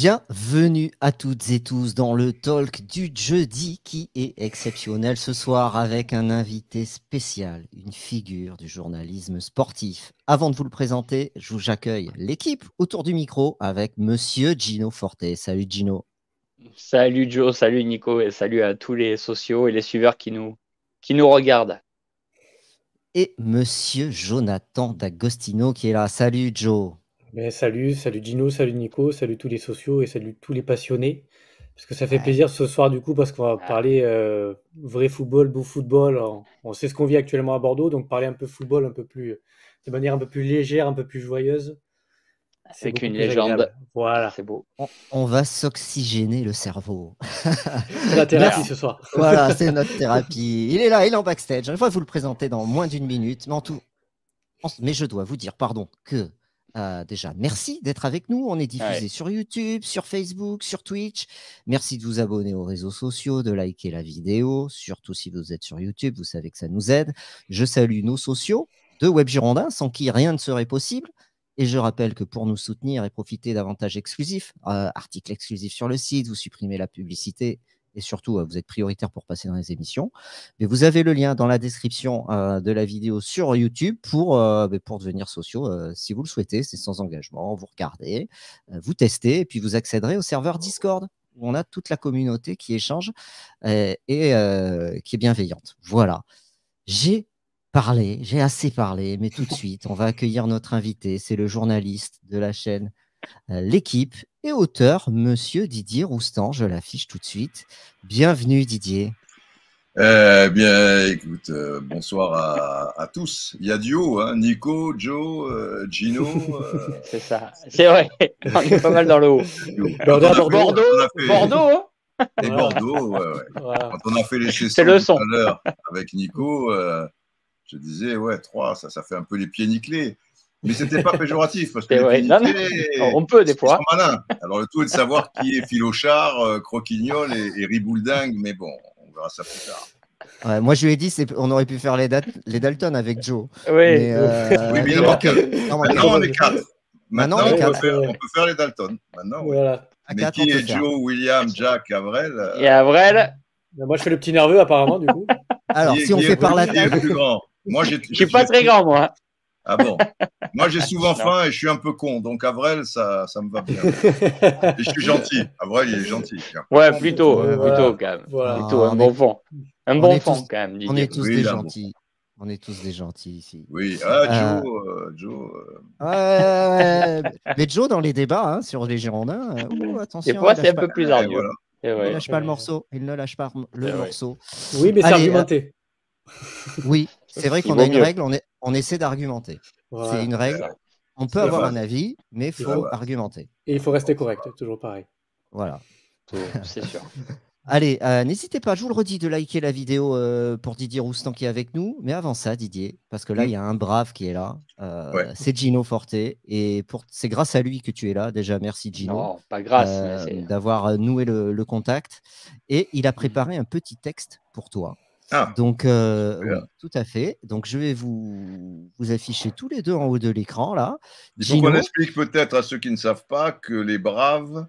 Bienvenue à toutes et tous dans le talk du jeudi qui est exceptionnel ce soir avec un invité spécial, une figure du journalisme sportif. Avant de vous le présenter, je j'accueille l'équipe autour du micro avec monsieur Gino Forte. Salut Gino. Salut Joe, salut Nico et salut à tous les sociaux et les suiveurs qui nous, qui nous regardent. Et monsieur Jonathan D'Agostino qui est là. Salut Joe. Ben, salut, salut Gino, salut Nico, salut tous les sociaux et salut tous les passionnés. Parce que ça fait plaisir ce soir du coup parce qu'on va parler euh, vrai football, beau football. On, sait ce qu'on vit actuellement à Bordeaux, donc parler un peu football, un peu plus de manière un peu plus légère, un peu plus joyeuse. Ah. C'est qu'une légende. Voilà. C'est beau. On, va s'oxygéner le cerveau. la thérapie ce soir. voilà, c'est notre thérapie. Il est là, il est en backstage. Je vais vous le présenter dans moins d'une minute. Mais en tout, mais je dois vous dire, pardon, que euh, déjà, merci d'être avec nous. On est diffusé sur YouTube, sur Facebook, sur Twitch. Merci de vous abonner aux réseaux sociaux, de liker la vidéo, surtout si vous êtes sur YouTube, vous savez que ça nous aide. Je salue nos sociaux de Web Girondin, sans qui rien ne serait possible. Et je rappelle que pour nous soutenir et profiter d'avantages exclusifs, article euh, articles exclusifs sur le site, vous supprimez la publicité, et surtout, euh, vous êtes prioritaire pour passer dans les émissions. Mais vous avez le lien dans la description euh, de la vidéo sur YouTube pour, euh, bah, pour devenir sociaux si vous le souhaitez. C'est sans engagement. Vous regardez, vous testez, et puis vous accéderez au serveur Discord où on a toute la communauté qui échange et qui est bienveillante. Voilà. J'ai parlé, j'ai assez parlé, mais tout de suite, on va accueillir notre invité. C'est le journaliste de la chaîne L'équipe et auteur, monsieur Didier Roustan. Je l'affiche tout de suite. Bienvenue, Didier. Eh bien, écoute, euh, bonsoir à, tous. Il y a du haut, hein, Nico, Joe, euh, Gino. Euh, c'est ça, c'est vrai. On est pas mal dans le haut. Dans, Bordeaux, Bordeaux. Hein. et Bordeaux, ouais, Quand on a fait les sessions tout à l'heure avec Nico, je disais, ouais, trois, ça, ça fait un peu les pieds nickelés. Mais ce n'était pas péjoratif parce que on peut des fois. Alors le tout est de savoir qui est Philochard, euh, Croquignol et, Ribouledingue. mais bon, on verra ça plus tard. moi je lui ai dit on aurait pu faire les, Dalton avec Joe. Oui, mais, euh, oui, mais euh, Maintenant on est quatre. Maintenant, on, Peut faire, on, peut faire, les Dalton. Maintenant, Mais qui est Joe, William, Jack, Avrel Et Avrel Moi je fais le petit nerveux apparemment du coup. Alors si on fait par la tête. Je ne suis pas très grand moi. Ah bon moi, j'ai souvent faim et je suis un peu con, donc Avrel, ça, ça me va bien. et je suis gentil. Avrel, il est gentil. Ouais, plutôt, hein, plutôt, quand même. Plutôt ah, un bon fond. Un bon fond, quand même. On est tous des gentils. On est tous des gentils ici. Oui, ah, euh, Joe. Euh, euh. mais Joe, dans les débats hein, sur les Girondins, oh, attention. c'est un peu plus ardu. Il ne lâche pas le morceau. Il ne lâche pas le morceau. Oui, mais c'est argumenté. Oui, c'est vrai qu'on a une règle, on essaie d'argumenter. C'est une règle. On peut avoir un avis, mais il faut argumenter. Et il faut rester correct, toujours pareil. Voilà. C'est sûr. Allez, euh, n'hésitez pas, je vous le redis, de liker la vidéo euh, pour Didier Roustan qui est avec nous. Mais avant ça, Didier, parce que là, il y a un brave qui est là. Euh, c'est Gino Forte. Et c'est grâce à lui que tu es là. Déjà, merci Gino. Non, pas grâce. d'avoir noué le, contact. Et il a mhm. préparé un petit texte pour toi. Ah. Donc, euh, tout à fait. Donc, je vais vous, vous afficher tous les deux en haut de l'écran, là. on explique peut-être à ceux qui ne savent pas que les Braves,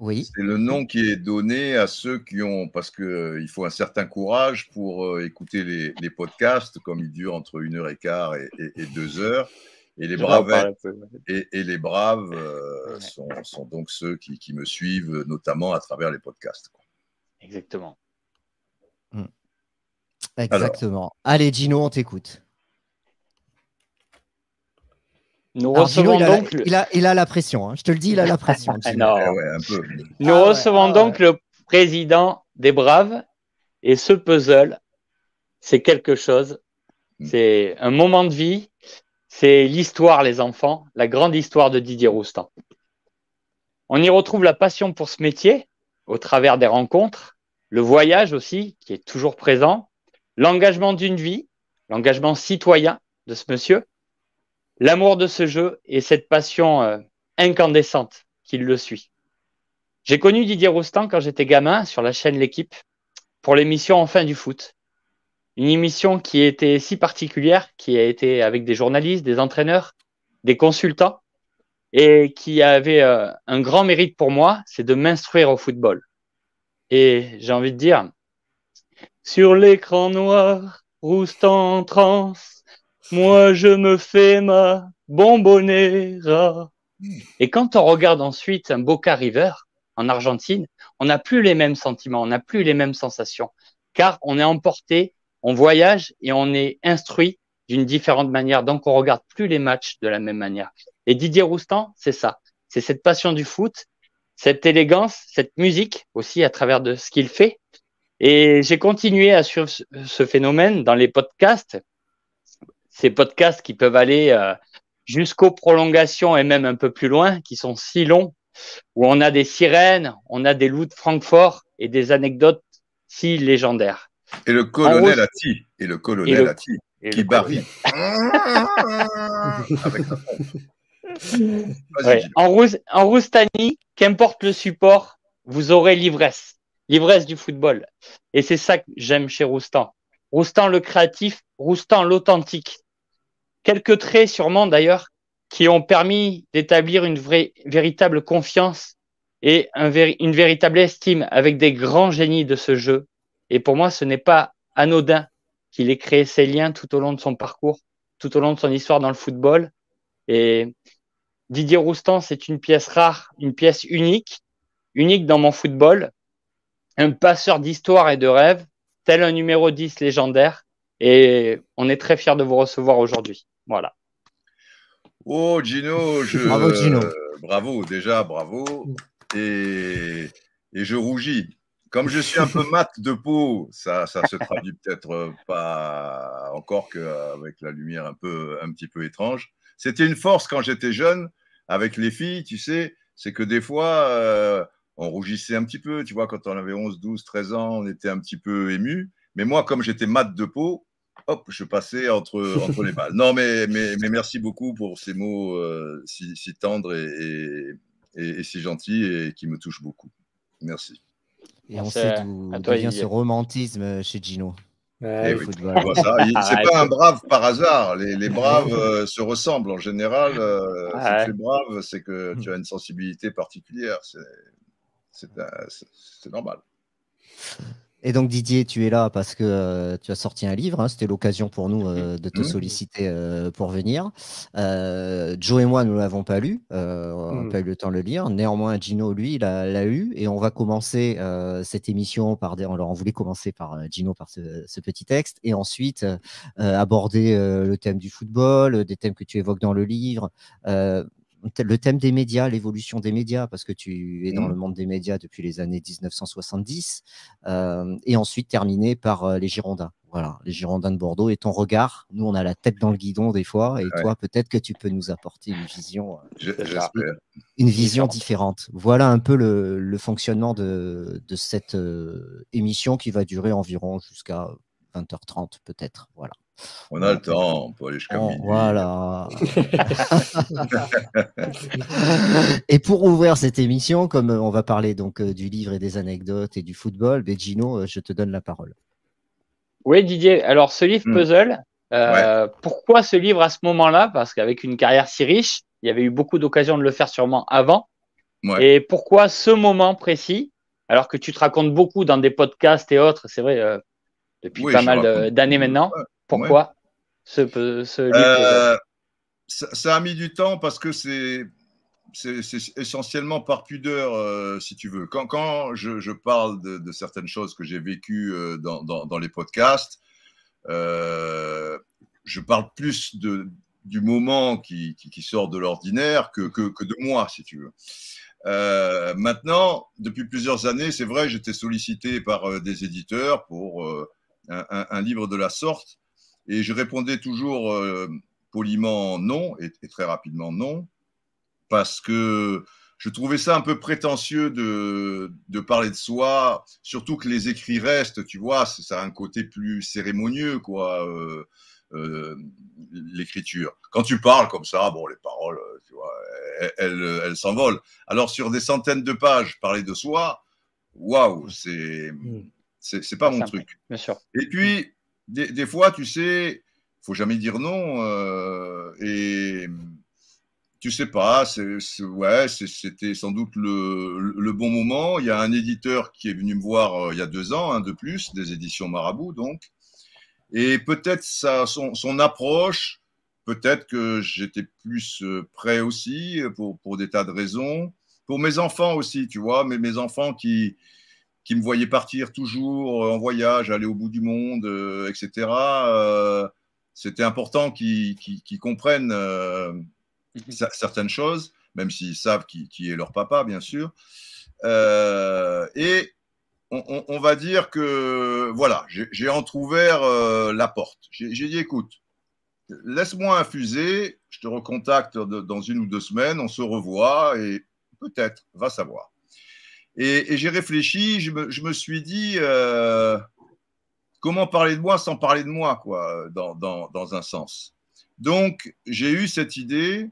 oui. c'est le nom qui est donné à ceux qui ont, parce qu'il euh, il faut un certain courage pour euh, écouter les, les, podcasts, comme ils durent entre une heure et quart et, et, deux heures. Et les, braves, et, les braves sont, donc ceux qui, qui me suivent, notamment à travers les podcasts. Exactement. Exactement. Allez, Gino, on t'écoute. Nous recevons il, a la, pression, hein. je te le dis, il a la pression. Ah Nous ah recevons ah donc le président des Braves et ce puzzle, c'est quelque chose. Mm. C'est un moment de vie, c'est l'histoire, les enfants, la grande histoire de Didier Roustan. On y retrouve la passion pour ce métier au travers des rencontres, le voyage aussi, qui est toujours présent, l'engagement d'une vie, l'engagement citoyen de ce monsieur, l'amour de ce jeu et cette passion euh, incandescente qui le suit. J'ai connu Didier Roustan quand j'étais gamin sur la chaîne L'équipe pour l'émission Enfin du foot. Une émission qui était si particulière, qui a été avec des journalistes, des entraîneurs, des consultants, et qui avait euh, un grand mérite pour moi, c'est de m'instruire au football. Et j'ai envie de dire, sur l'écran noir, Roustan en transe, moi je me fais ma bonbonnerie Et quand on regarde ensuite un Boca River en Argentine, on n'a plus les mêmes sentiments, on n'a plus les mêmes sensations, car on est emporté, on voyage et on est instruit d'une différente manière. Donc on regarde plus les matchs de la même manière. Et Didier Roustan, c'est ça, c'est cette passion du foot, cette élégance, cette musique aussi à travers de ce qu'il fait, et j'ai continué à suivre ce phénomène dans les podcasts. Ces podcasts qui peuvent aller euh, jusqu'aux prolongations et même un peu plus loin, qui sont si longs, où on a des sirènes, on a des loups de Francfort et des anecdotes si légendaires. Et le colonel Ati et le colonel qui barille. En, Roustanie, qu'importe le support, vous aurez l'ivresse l'ivresse du football. Et c'est ça que j'aime chez Roustan. Roustan le créatif, Roustan l'authentique. Quelques traits sûrement d'ailleurs qui ont permis d'établir une vraie, véritable confiance et une véritable estime avec des grands génies de ce jeu. Et pour moi, ce n'est pas anodin qu'il ait créé ces liens tout au long de son parcours, tout au long de son histoire dans le football. Et Didier Roustan, c'est une pièce rare, une pièce unique, unique dans mon football, un passeur d'histoire et de rêves, tel un numéro 10 légendaire. Et on est très fiers de vous recevoir aujourd'hui. Voilà. Oh, Gino, bravo, Gino. bravo, déjà, bravo. Et, et je rougis. Comme je suis un peu mat de peau, ça, ça se traduit peut-être pas encore qu'avec la lumière un, peu, un petit peu étrange. C'était une force quand j'étais jeune avec les filles, tu sais, c'est que des fois, euh, on rougissait un petit peu, tu vois, quand on avait 11, 12, 13 ans, on était un petit peu ému. Mais moi, comme j'étais mat de peau, hop, je passais entre, les balles. Non, mais, mais, mais, merci beaucoup pour ces mots euh, si, si, tendres et, si gentils et qui me touchent beaucoup. Merci. Et on sait d'où vient ce romantisme chez Gino. Ouais, c'est ah, pas un brave par hasard. Les, braves euh, se ressemblent en général. Euh, ah, brave, c'est que tu mm. as une sensibilité particulière. C'est euh, c'est normal. Et donc Didier, tu es là parce que euh, tu as sorti un livre, hein. c'était l'occasion pour nous euh, de te mmh. solliciter pour venir. Joe et moi, nous ne l'avons pas lu, on n'a mmh. pas eu le temps de le lire. Néanmoins, Gino, lui, l'a eu. Et on va commencer cette émission par Alors, on voulait commencer par Gino, par ce, ce, petit texte, et ensuite aborder le thème du football, des thèmes que tu évoques dans le livre le thème des médias, l'évolution des médias, parce que tu es dans mmh. le monde des médias depuis les années 1970, euh, et ensuite terminé par euh, les Girondins. Voilà, les Girondins de Bordeaux et ton regard. Nous, on a la tête dans le guidon des fois, et toi, peut-être que tu peux nous apporter une vision, euh, une, vision différente. Voilà un peu le, fonctionnement de, cette émission qui va durer environ jusqu'à 20h30 peut-être. Voilà. On a le temps, on peut aller jusqu'à oh, Voilà. et pour ouvrir cette émission, comme euh, on va parler donc euh, du livre et des anecdotes et du football, ben, Gino, euh, je te donne la parole. Oui, Didier. Alors, ce livre hmm. puzzle, pourquoi ce livre à ce moment-là Parce qu'avec une carrière si riche, il y avait eu beaucoup d'occasions de le faire sûrement avant. Et pourquoi ce moment précis Alors que tu te racontes beaucoup dans des podcasts et autres, c'est vrai, depuis pas mal d'années maintenant. Pourquoi ce, livre euh, ça, a mis du temps parce que c'est. essentiellement par pudeur, euh, si tu veux. Quand, quand je, je, parle de, certaines choses que j'ai vécues euh, dans, dans, les podcasts, je parle plus de, du moment qui, qui, sort de l'ordinaire que, que, que, de moi, si tu veux. maintenant, depuis plusieurs années, c'est vrai, j'étais sollicité par des éditeurs pour un, livre de la sorte. Et je répondais toujours euh, poliment non, et, très rapidement non, parce que je trouvais ça un peu prétentieux de, de, parler de soi, surtout que les écrits restent, tu vois, ça a un côté plus cérémonieux, quoi, euh, euh, l'écriture. Quand tu parles comme ça, bon, les paroles, tu vois, elles, elles s'envolent. Alors, sur des centaines de pages, parler de soi, waouh, c'est, mm. c'est, pas mon truc. Bien sûr. Et puis, des, fois, tu sais, faut jamais dire non. Euh, et tu sais pas, ouais, c'était sans doute le, bon moment. Il y a un éditeur qui est venu me voir euh, il y a deux ans, un de plus, des éditions Marabout, donc. Et peut-être son, approche, peut-être que j'étais plus euh, prêt aussi pour, pour des tas de raisons. Pour mes enfants aussi, tu vois, mes enfants qui, qui me voyaient partir toujours euh, en voyage, aller au bout du monde, euh, etc. Euh, c'était important qu'ils comprennent mhm. certaines choses, même s'ils savent qui, est leur papa, bien sûr. et on, va dire que, voilà, j'ai entrouvert la porte. J'ai dit, écoute, laisse-moi infuser, je te recontacte dans une ou deux semaines, on se revoit et peut-être, va savoir. Et, j'ai réfléchi, je me, suis dit, euh, comment parler de moi sans parler de moi, quoi, dans, un sens. Donc, j'ai eu cette idée,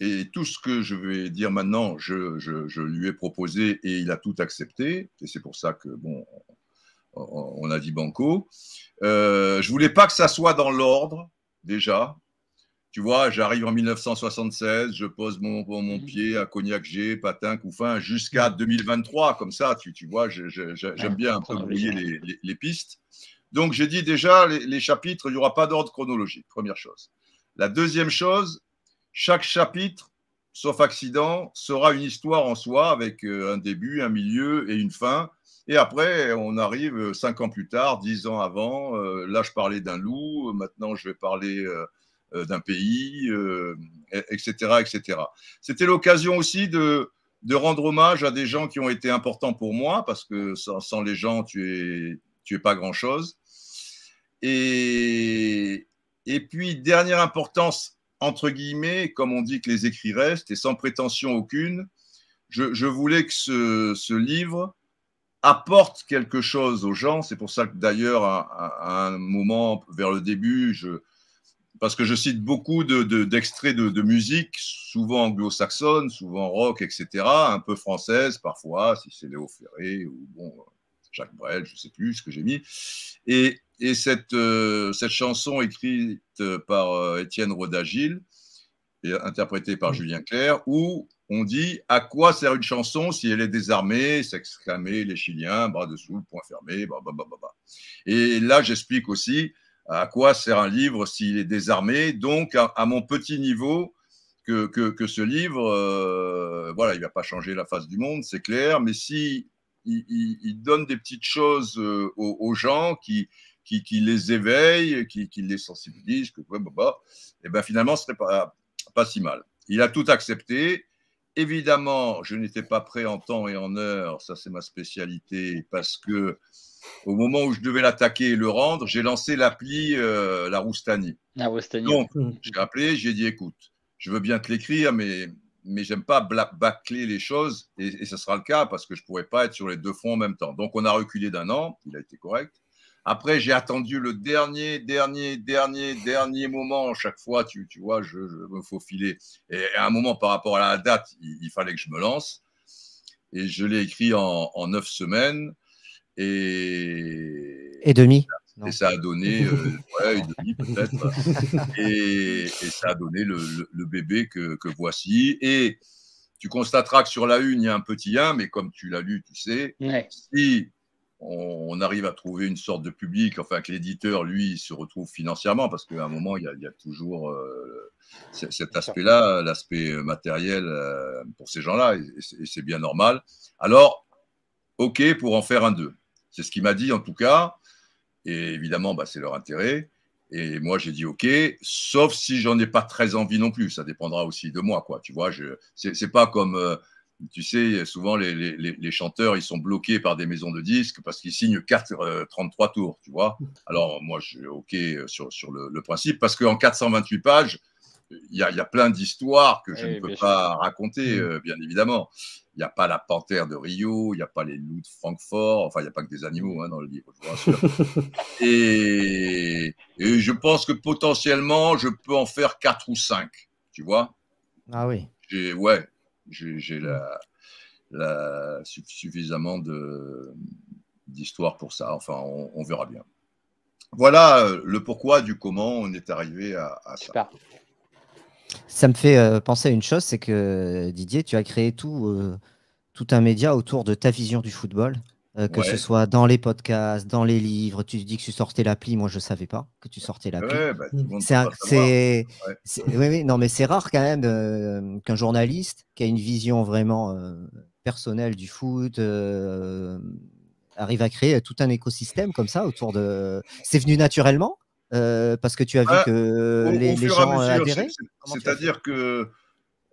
et tout ce que je vais dire maintenant, je, lui ai proposé et il a tout accepté. Et c'est pour ça que, bon, on, a dit banco. Euh, je voulais pas que ça soit dans l'ordre, déjà, tu vois, j'arrive en 1976, je pose mon, mmh. pied à Cognac G, Patin, Couffin, jusqu'à 2023, mmh. comme ça, tu, vois, j'aime bien un peu brouiller les, pistes. Donc, j'ai dit déjà, les, chapitres, il n'y aura pas d'ordre chronologique, première chose. La deuxième chose, chaque chapitre, sauf accident, sera une histoire en soi, avec euh, un début, un milieu et une fin. Et après, on arrive euh, cinq ans plus tard, dix ans avant. Euh, là, je parlais d'un loup. Maintenant, je vais parler euh, d'un pays, euh, etc., etc. C'était l'occasion aussi de, rendre hommage à des gens qui ont été importants pour moi, parce que sans, les gens, tu es, tu es pas grand-chose. Et, et puis, dernière importance, entre guillemets, comme on dit que les écrits restent, et sans prétention aucune, je, voulais que ce, livre apporte quelque chose aux gens. C'est pour ça que d'ailleurs, à, un moment, vers le début, je, parce que je cite beaucoup d'extraits de, musique, souvent anglo-saxonne, souvent rock, etc., un peu française parfois, si c'est Léo Ferré ou bon, Jacques Brel, je ne sais plus ce que j'ai mis. Et, euh, cette, chanson écrite par euh, Étienne Rodagil et interprétée par mm. Julien Clerc, où on dit à quoi sert une chanson si elle est désarmée, s'exclamer les Chiliens, bras dessous, point fermé, blablabla. Bah, bah et là, j'explique aussi à quoi sert un livre s'il est désarmé Donc, à, mon petit niveau, que, ce livre, euh, voilà, il ne va pas changer la face du monde, c'est clair, mais si il, donne des petites choses euh, aux, gens qui, les éveillent, qui, les sensibilisent, que bah, bah, bah, eh et ben finalement, ce serait pas, pas si mal. Il a tout accepté. Évidemment, je n'étais pas prêt en temps et en heure, ça c'est ma spécialité, parce que au moment où je devais l'attaquer et le rendre, j'ai lancé l'appli euh, la Roustanie. La Roustanie. Donc, mmh. j'ai appelé, j'ai dit écoute, je veux bien te l'écrire, mais, mais j'aime pas bâcler les choses, et, ce sera le cas parce que je pourrais pas être sur les deux fronts en même temps. Donc, on a reculé d'un an, il a été correct. Après, j'ai attendu le dernier, dernier, dernier, dernier moment. Chaque fois, tu, tu vois, je, me faufilais. Et à un moment, par rapport à la date, il, fallait que je me lance. Et je l'ai écrit en, en neuf semaines. Et, et demi. Et ça a donné, euh, ouais, et demi peut-être. et, ça a donné le, bébé que, voici. Et tu constateras que sur la une, il y a un petit 1, mais comme tu l'as lu, tu sais, si on, arrive à trouver une sorte de public, enfin que l'éditeur, lui, se retrouve financièrement, parce qu'à un moment, il y a, toujours euh, cet aspect-là, l'aspect matériel euh, pour ces gens-là, et, et c'est bien normal. Alors, OK pour en faire un 2. C'est ce qu'il m'a dit en tout cas. Et évidemment, bah, c'est leur intérêt. Et moi, j'ai dit OK, sauf si j'en ai pas très envie non plus. Ça dépendra aussi de moi, quoi. Tu vois, c'est, pas comme, euh, tu sais, souvent les, chanteurs, ils sont bloqués par des maisons de disques parce qu'ils signent 4, 33 euh, tours, tu vois. Alors, moi, je OK euh, sur, le, principe parce qu'en 428 pages, il y, a, plein d'histoires que je eh, ne peux pas raconter, mm. euh, bien évidemment. Il n'y a pas la panthère de Rio, il n'y a pas les loups de Francfort, enfin, il n'y a pas que des animaux hein, dans le livre, je vous et, et, je pense que potentiellement, je peux en faire quatre ou cinq, tu vois Ah oui. Ouais, j'ai la, suffisamment d'histoires pour ça, enfin, on, verra bien voilà euh, le pourquoi du comment on est arrivé à, à ça. Ça me fait euh, penser à une chose, c'est que Didier, tu as créé tout, euh, un média autour de ta vision du football, euh, que ce soit dans les podcasts, dans les livres. Tu dis que tu sortais l'appli, moi je ne savais pas que tu sortais l'appli. Bah, c'est oui, non mais c'est rare quand même qu'un journaliste qui a une vision vraiment personnelle du foot arrive à créer tout un écosystème comme ça autour de. C'est venu naturellement euh, parce que tu as vu bah, que les, gens euh, adhéraient C'est-à-dire que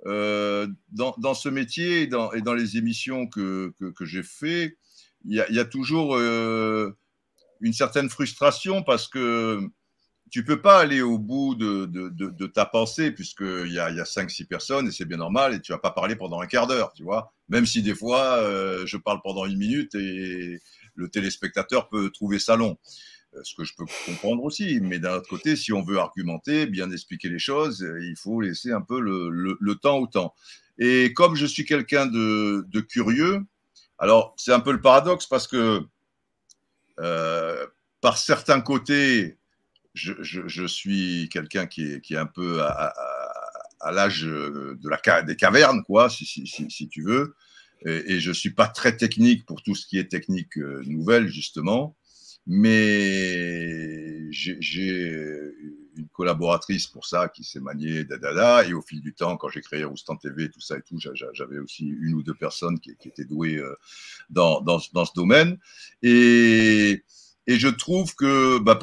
euh, dans, dans, ce métier et dans, les émissions que, que, j'ai fait, il y, a toujours une certaine frustration parce que tu peux pas aller au bout de, de, de, ta pensée puisqu'il y a, y a 5-6 personnes et c'est bien normal et tu vas pas parler pendant un quart d'heure, tu vois. Même si des fois, je parle pendant une minute et le téléspectateur peut trouver ça long. Euh, ce que je peux comprendre aussi. Mais d'un autre côté, si on veut argumenter, bien expliquer les choses, euh, il faut laisser un peu le, temps au temps. Et comme je suis quelqu'un de, curieux, alors c'est un peu le paradoxe parce que euh, par certains côtés, je, suis quelqu'un qui est, un peu à, l'âge de la, des cavernes, quoi, si, tu veux. et je ne suis pas très technique pour tout ce qui est technique nouvelle, justement. Mais j'ai euh, une collaboratrice pour ça qui s'est maniée, dadada. Et au fil du temps, quand j'ai créé Roustan TV, tout ça et tout, j'avais aussi une ou deux personnes qui, étaient douées euh, dans, dans, ce domaine. Et, et je trouve que bah,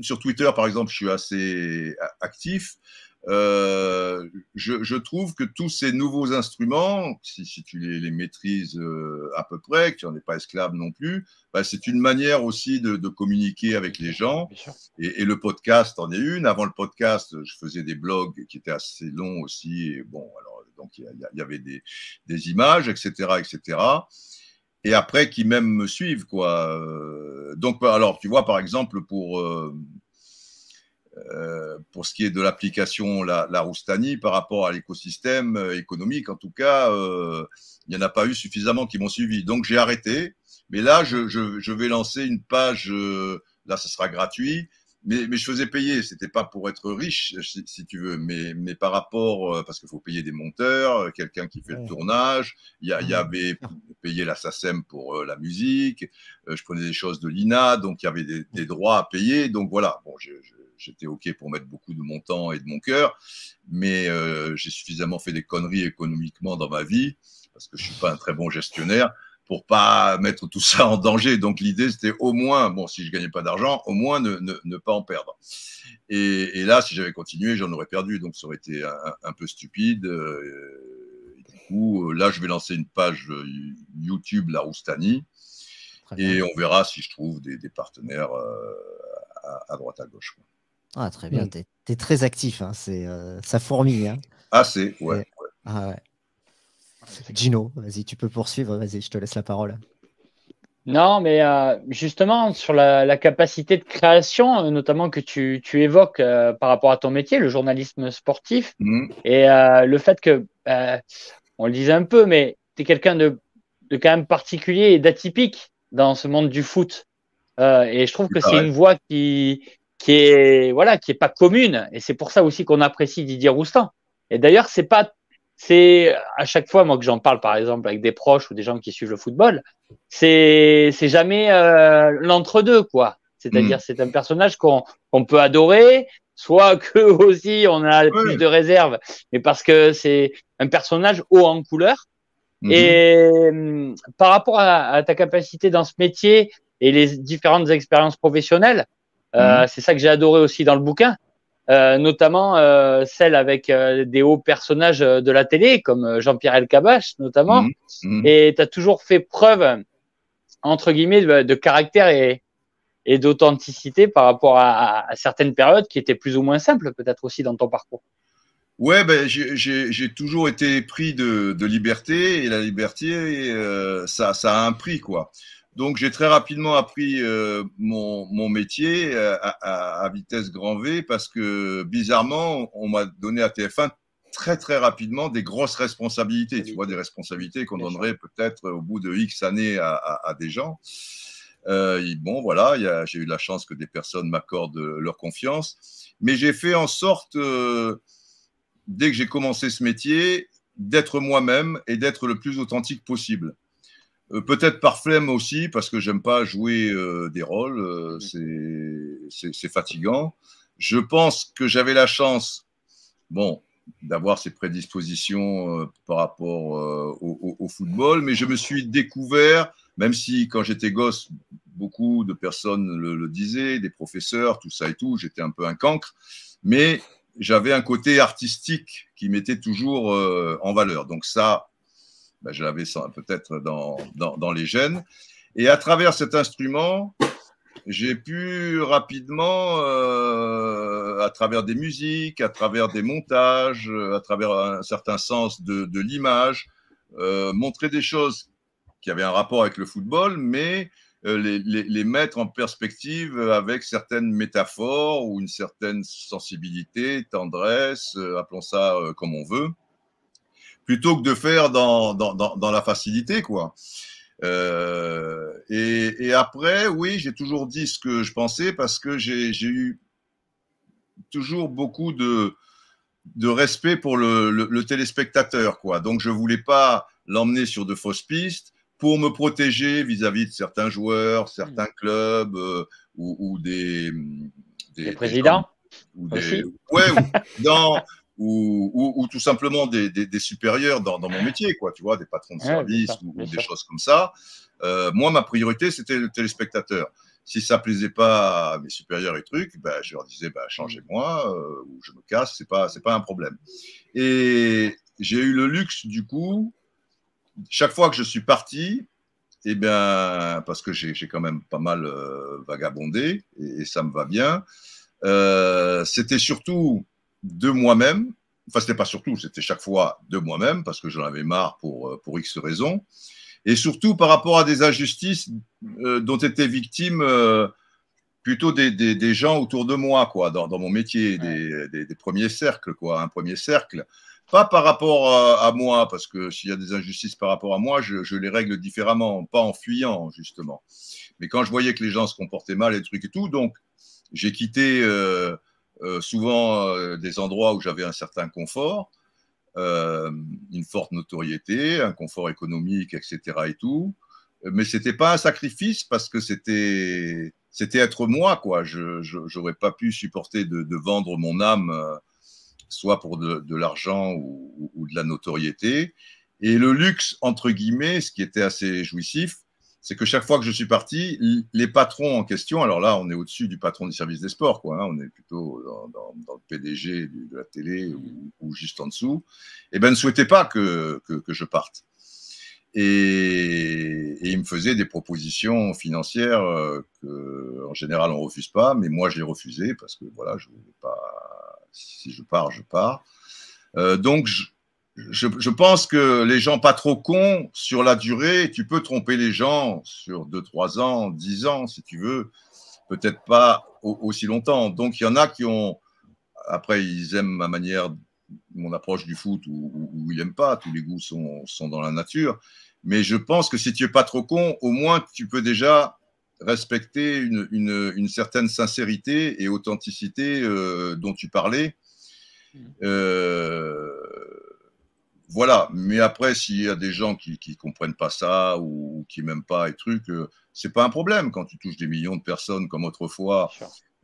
sur Twitter, par exemple, je suis assez actif. Euh, je, je, trouve que tous ces nouveaux instruments, si, si tu les, les maîtrises euh, à peu près, que tu n'en es pas esclave non plus, bah, c'est une manière aussi de, de, communiquer avec les gens. Et, le podcast en est une. Avant le podcast, je faisais des blogs qui étaient assez longs aussi. bon, alors, donc il y, avait des, des, images, etc., etc. Et après, qui même me suivent, quoi. Euh, donc, bah, alors, tu vois, par exemple, pour euh, pour ce qui est de l'application la, Roustanie par rapport à l'écosystème euh, économique, en tout cas, euh, il n'y en a pas eu suffisamment qui m'ont suivi. Donc j'ai arrêté, mais là, je, vais lancer une page, là, ce sera gratuit, mais, je faisais payer, c'était pas pour être riche, si, tu veux, mais, mais par rapport, parce qu'il faut payer des monteurs, quelqu'un qui fait le tournage, il y, avait payé la SACEM pour la musique, je prenais des choses de l'INA, donc il y avait des, droits à payer, donc voilà, bon, je j'étais OK pour mettre beaucoup de mon temps et de mon cœur, mais euh, j'ai suffisamment fait des conneries économiquement dans ma vie, parce que je ne suis pas un très bon gestionnaire, pour pas mettre tout ça en danger. Donc l'idée, c'était au moins, bon, si je gagnais pas d'argent, au moins ne, pas en perdre. Et, là, si j'avais continué, j'en aurais perdu, donc ça aurait été un, peu stupide. Euh, du coup, là, je vais lancer une page euh, YouTube, la Roustanie, et on verra si je trouve des, partenaires à, à, droite, à gauche. Ah, très bien. Mm. Tu es, très actif. Hein. C'est, euh, ça fourmille. Hein. Ah, c'est, ah, ouais. Gino, vas-y, tu peux poursuivre. Vas-y, je te laisse la parole. Non, mais euh, justement, sur la, capacité de création, euh, notamment que tu, évoques par rapport à ton métier, le journalisme sportif, mm. et le fait que, on le disait un peu, mais tu es quelqu'un de, quand même particulier et d'atypique dans ce monde du foot. et je trouve que c'est une voie qui, qui est voilà, qui est pas commune. Et c'est pour ça aussi qu'on apprécie Didier Roustan. Et d'ailleurs, c'est pas c'est à chaque fois moi que j'en parle par exemple avec des proches ou des gens qui suivent le football, c'est c'est jamais euh, l'entre-deux quoi. C'est-à-dire mm. c'est un personnage qu'on qu'on peut adorer, soit que aussi on a plus de réserve, mais parce que c'est un personnage haut en couleur. Mm-hmm. Et mm, par rapport à ta capacité dans ce métier et les différentes expériences professionnelles, euh, mhm. C'est ça que j'ai adoré aussi dans le bouquin. Euh, notamment euh, celle avec des hauts personnages de la télé, comme Jean-Pierre Elkabach notamment. Mhm. Mhm. Et tu as toujours fait preuve, entre guillemets, de, caractère et, d'authenticité par rapport à, certaines périodes qui étaient plus ou moins simples, peut-être aussi dans ton parcours. Ouais, ben, j'ai toujours été pris de, liberté et la liberté, ça, ça a un prix, quoi. Donc j'ai très rapidement appris euh, mon, mon, métier euh, à, à, à, vitesse grand V parce que bizarrement, on m'a donné à TF1 très très rapidement des grosses responsabilités, tu vois, des responsabilités qu'on donnerait peut-être au bout de X années à, à des gens. Euh, bon, voilà, j'ai eu la chance que des personnes m'accordent euh, leur confiance, mais j'ai fait en sorte, dès que j'ai commencé ce métier, d'être moi-même et d'être le plus authentique possible. Euh, peut-être par flemme aussi, parce que j'aime pas jouer euh, des rôles, euh, mm. c'est fatigant. Je pense que j'avais la chance, bon, d'avoir ces prédispositions par rapport au, football, mais je me suis découvert, même si quand j'étais gosse, beaucoup de personnes le, le, disaient, des professeurs, tout ça et tout, j'étais un peu un cancre, mais j'avais un côté artistique qui m'était toujours en valeur. Donc ça, ben, je l'avais peut-être dans, les gènes. Et à travers cet instrument, j'ai pu rapidement, euh, à travers des musiques, à travers des montages, euh, à travers un certain sens de, l'image, euh, montrer des choses qui avaient un rapport avec le football, mais les, mettre en perspective avec certaines métaphores ou une certaine sensibilité, tendresse, appelons ça comme on veut plutôt que de faire dans, dans, dans, la facilité, quoi. Euh, et, après, oui, j'ai toujours dit ce que je pensais parce que j'ai eu toujours beaucoup de, de respect pour le, le, téléspectateur, quoi. Donc, je voulais pas l'emmener sur de fausses pistes pour me protéger vis-à-vis de certains joueurs, certains mm. clubs euh, ou, des, des, présidents. ou des, ouais, dans, ou, tout simplement des, supérieurs dans, mon métier, quoi, tu vois, des patrons de service ou, des choses comme ça. Euh, moi, ma priorité, c'était le téléspectateur. Si ça plaisait pas à mes supérieurs et trucs, bah, je leur disais, ben changez-moi euh, ou je me casse, c'est pas, c'est pas un problème. Et j'ai eu le luxe, du coup, chaque fois que je suis parti, et eh bien, parce que j'ai quand même pas mal euh, vagabondé et, ça me va bien. c'était surtout de moi-même, enfin n'était pas surtout, c'était chaque fois de moi-même, parce que j'en avais marre pour, euh, pour X raisons, et surtout par rapport à des injustices euh, dont étaient victimes euh, plutôt des, gens autour de moi, quoi, dans, mon métier, des, premiers cercles, quoi, un premier cercle. Pas par rapport à, moi, parce que s'il y a des injustices par rapport à moi, je, les règle différemment, pas en fuyant, justement. Mais quand je voyais que les gens se comportaient mal, et trucs et tout, donc j'ai quitté... Euh, souvent euh, des endroits où j'avais un certain confort, euh, une forte notoriété, un confort économique, etc. et tout. Mais c'était pas un sacrifice parce que c'était c'était être moi quoi. Je n'aurais pas pu supporter de, vendre mon âme, soit pour de, l'argent ou, de la notoriété. Et le luxe entre guillemets, ce qui était assez jouissif, c'est que chaque fois que je suis parti, les patrons en question, alors là, on est au-dessus du patron du service des sports, quoi, hein, on est plutôt dans, le PDG de la télé ou, juste en dessous, eh ben, ne souhaitaient pas que, que, que je parte. Et, et, ils me faisaient des propositions financières euh, que, en général, on refuse pas, mais moi, je les parce que, voilà, je voulais pas, si je pars, je pars. Euh, donc, je, je, pense que les gens pas trop cons, sur la durée, tu peux tromper les gens sur 2, 3 ans, 10 ans, si tu veux, peut-être pas aussi longtemps. Donc, il y en a qui ont. Après, ils aiment ma manière, mon approche du foot, ou, ils n'aiment pas, tous les goûts sont, dans la nature. Mais je pense que si tu es pas trop con, au moins tu peux déjà respecter une, certaine sincérité et authenticité euh, dont tu parlais. Mmh. Euh, voilà. Mais après, s'il y a des gens qui ne comprennent pas ça ou, qui m'aiment pas et trucs, ce euh, c'est pas un problème quand tu touches des millions de personnes comme autrefois,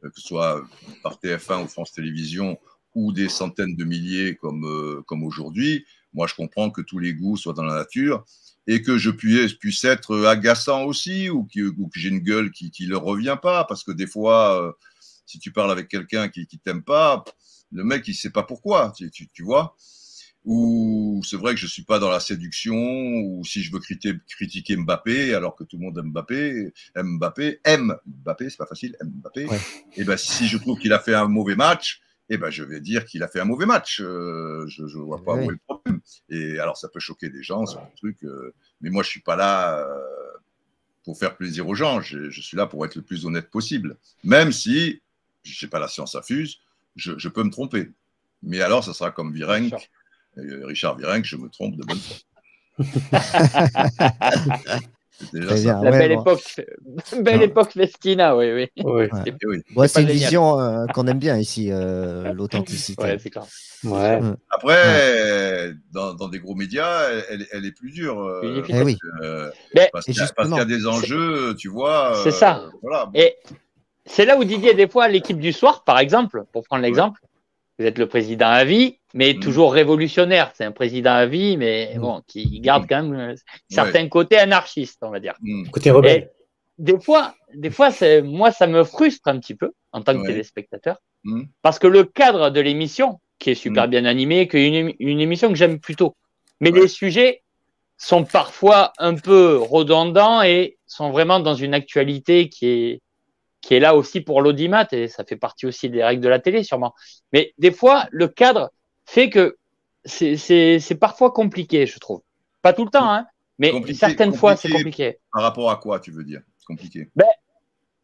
euh, que ce soit par TF1 ou France Télévisions ou des centaines de milliers euh, comme, aujourd'hui. Moi, je comprends que tous les goûts soient dans la nature et que je puisse, puisse être agaçant aussi ou, que j'ai une gueule qui ne leur revient pas parce que des fois, si tu parles avec quelqu'un qui ne t'aime pas, le mec, il ne sait pas pourquoi, tu vois ou c'est vrai que je suis pas dans la séduction, ou si je veux critiquer, critiquer, Mbappé, alors que tout le monde aime Mbappé, Mbappé, aime Mbappé, c'est pas facile, aime Mbappé, et eh ben si je trouve qu'il a fait un mauvais match, eh ben, je vais dire qu'il a fait un mauvais match. Euh, je ne vois pas eh où est le problème. Et alors, ça peut choquer des gens, c'est ce truc. Euh, mais moi, je suis pas là euh, pour faire plaisir aux gens. Je, je, suis là pour être le plus honnête possible. Même si, je sais pas, la science infuse, je, je, peux me tromper. Mais alors, ça sera comme Virenque euh, Richard Virenque, je me trompe de bonne foi. Déjà la belle, époque, ah. belle époque Festina, oui, oui. Eh c'est une vision euh, qu'on aime bien ici, euh, l'authenticité. Après, dans, des gros médias, elle, est plus dure. Euh, eh parce, oui. parce qu'il y, a des enjeux, tu vois. C'est ça. Et c'est là où Didier, des fois, l'équipe du soir, par exemple, pour prendre l'exemple, vous êtes le président à vie, mais mm. toujours révolutionnaire. C'est un président à vie, mais mm. bon, qui garde quand même euh, certains côtés anarchistes, on va dire. Mm. Côté rebelle. des fois, des fois moi, ça me frustre un petit peu en tant que téléspectateur, parce que le cadre de l'émission, qui est super bien animé, qui une, émission que j'aime plutôt, mais les sujets sont parfois un peu redondants et sont vraiment dans une actualité qui est, qui est là aussi pour l'audimat, et ça fait partie aussi des règles de la télé sûrement. Mais des fois, le cadre fait que c'est parfois compliqué, je trouve. Pas tout le temps, hein, mais certaines fois, c'est compliqué. Par rapport à quoi, tu veux dire Compliqué. Ben,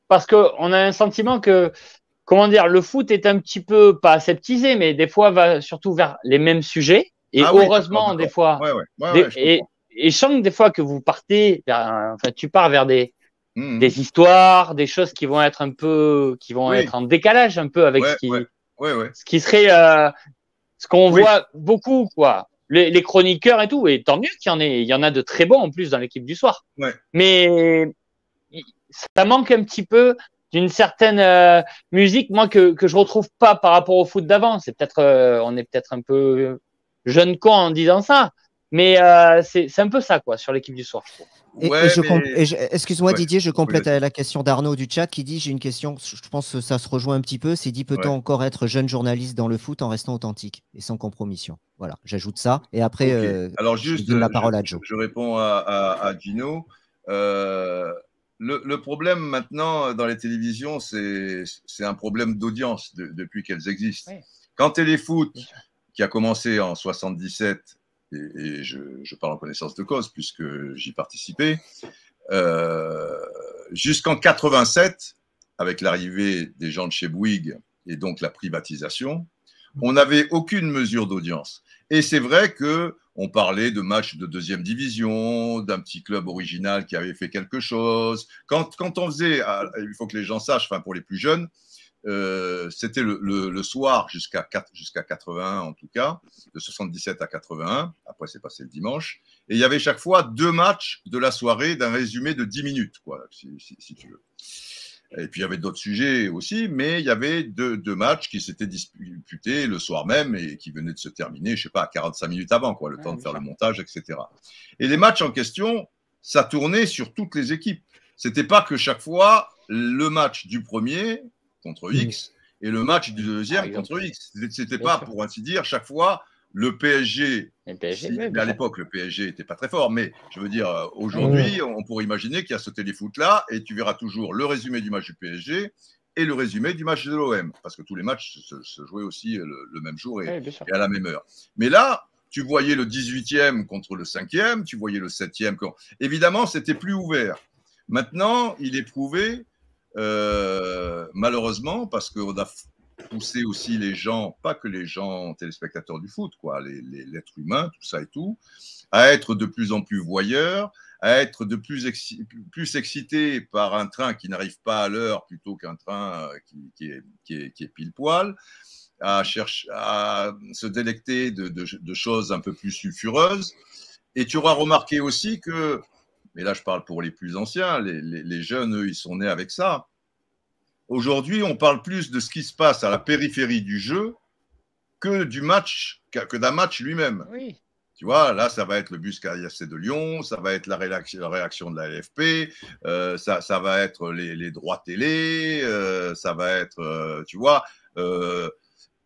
parce qu'on a un sentiment que, comment dire, le foot est un petit peu, pas aseptisé, mais des fois va surtout vers les mêmes sujets. Et ah heureusement, des fois. et, et, je sens que des fois que vous partez, tu pars vers des, hmm. des histoires, des choses qui vont être un peu, qui vont être en décalage un peu avec ce qui. Ce qui serait euh, qu'on voit beaucoup, quoi. Les, chroniqueurs et tout, et tant mieux qu'il y en ait. Il y en a de très bons en plus dans l'équipe du soir. Mais ça manque un petit peu d'une certaine euh, musique, moi, que, je je retrouve pas par rapport au foot d'avant. C'est peut-être, euh, on est peut-être un peu euh, jeune con en disant ça. Mais euh, c'est un peu ça, quoi, sur l'équipe du soir, je Excuse-moi Didier, je complète la question d'Arnaud du chat qui dit j'ai une question, je pense que ça se rejoint un petit peu, c'est dit peut-on encore être jeune journaliste dans le foot en restant authentique et sans compromission Voilà, j'ajoute ça et après euh, Alors juste, je donne la parole à Joe. Je réponds à, Gino. Euh, le, problème maintenant dans les télévisions, c'est un problème d'audience depuis qu'elles existent. Quand Téléfoot, qui a commencé en 77, et, je, parle en connaissance de cause puisque j'y participais, euh, jusqu'en 87, avec l'arrivée des gens de chez Bouygues et donc la privatisation, on n'avait aucune mesure d'audience. Et c'est vrai que on parlait de matchs de deuxième division, d'un petit club original qui avait fait quelque chose. Quand, quand on faisait, ah, il faut que les gens sachent, enfin pour les plus jeunes, euh, c'était le, soir jusqu'à jusqu'à 81 en tout cas, de 77 à 81, après c'est passé le dimanche, et il y avait chaque fois deux matchs de la soirée d'un résumé de 10 minutes, quoi, si, tu veux. Et puis il y avait d'autres sujets aussi, mais il y avait deux, deux matchs qui s'étaient disputés le soir même et qui venaient de se terminer, je sais pas, à 45 minutes avant, quoi, le temps de faire le montage, etc. Et les matchs en question, ça tournait sur toutes les équipes. C'était pas que chaque fois le match du premier contre mm. X et le match du deuxième ah, contre X. C'était pas, pour ainsi dire, chaque fois le PSG, à l'époque, le PSG n'était pas très fort, mais je veux dire, euh, aujourd'hui, mm. on pourrait imaginer qu'il y a ce téléfoot là, et tu verras toujours le résumé du match du PSG et le résumé du match de l'OM, parce que tous les matchs se, jouaient aussi euh, le, même jour et, à la même heure. Mais là, tu voyais le 18e contre le 5e, tu voyais le 7e. Évidemment, c'était plus ouvert. Maintenant, il est prouvé euh, malheureusement, parce qu'on a poussé aussi les gens, pas que les gens téléspectateurs du foot, quoi, les, êtres humain, tout ça et tout, à être de plus en plus voyeurs, à être de plus, excités par un train qui n'arrive pas à l'heure plutôt qu'un train euh, qui, qui, est, pile poil, à, chercher, à se délecter de, de choses un peu plus sulfureuses. Et tu auras remarqué aussi que mais là je parle pour les plus anciens, les, jeunes, eux, ils sont nés avec ça. Aujourd'hui, on parle plus de ce qui se passe à la périphérie du jeu que du match, que d'un match lui-même. Tu vois, là, ça va être le bus KFC de Lyon, ça va être la, réaction de la LFP, euh, ça, va être les, droits télé, euh, ça va être, euh, tu vois,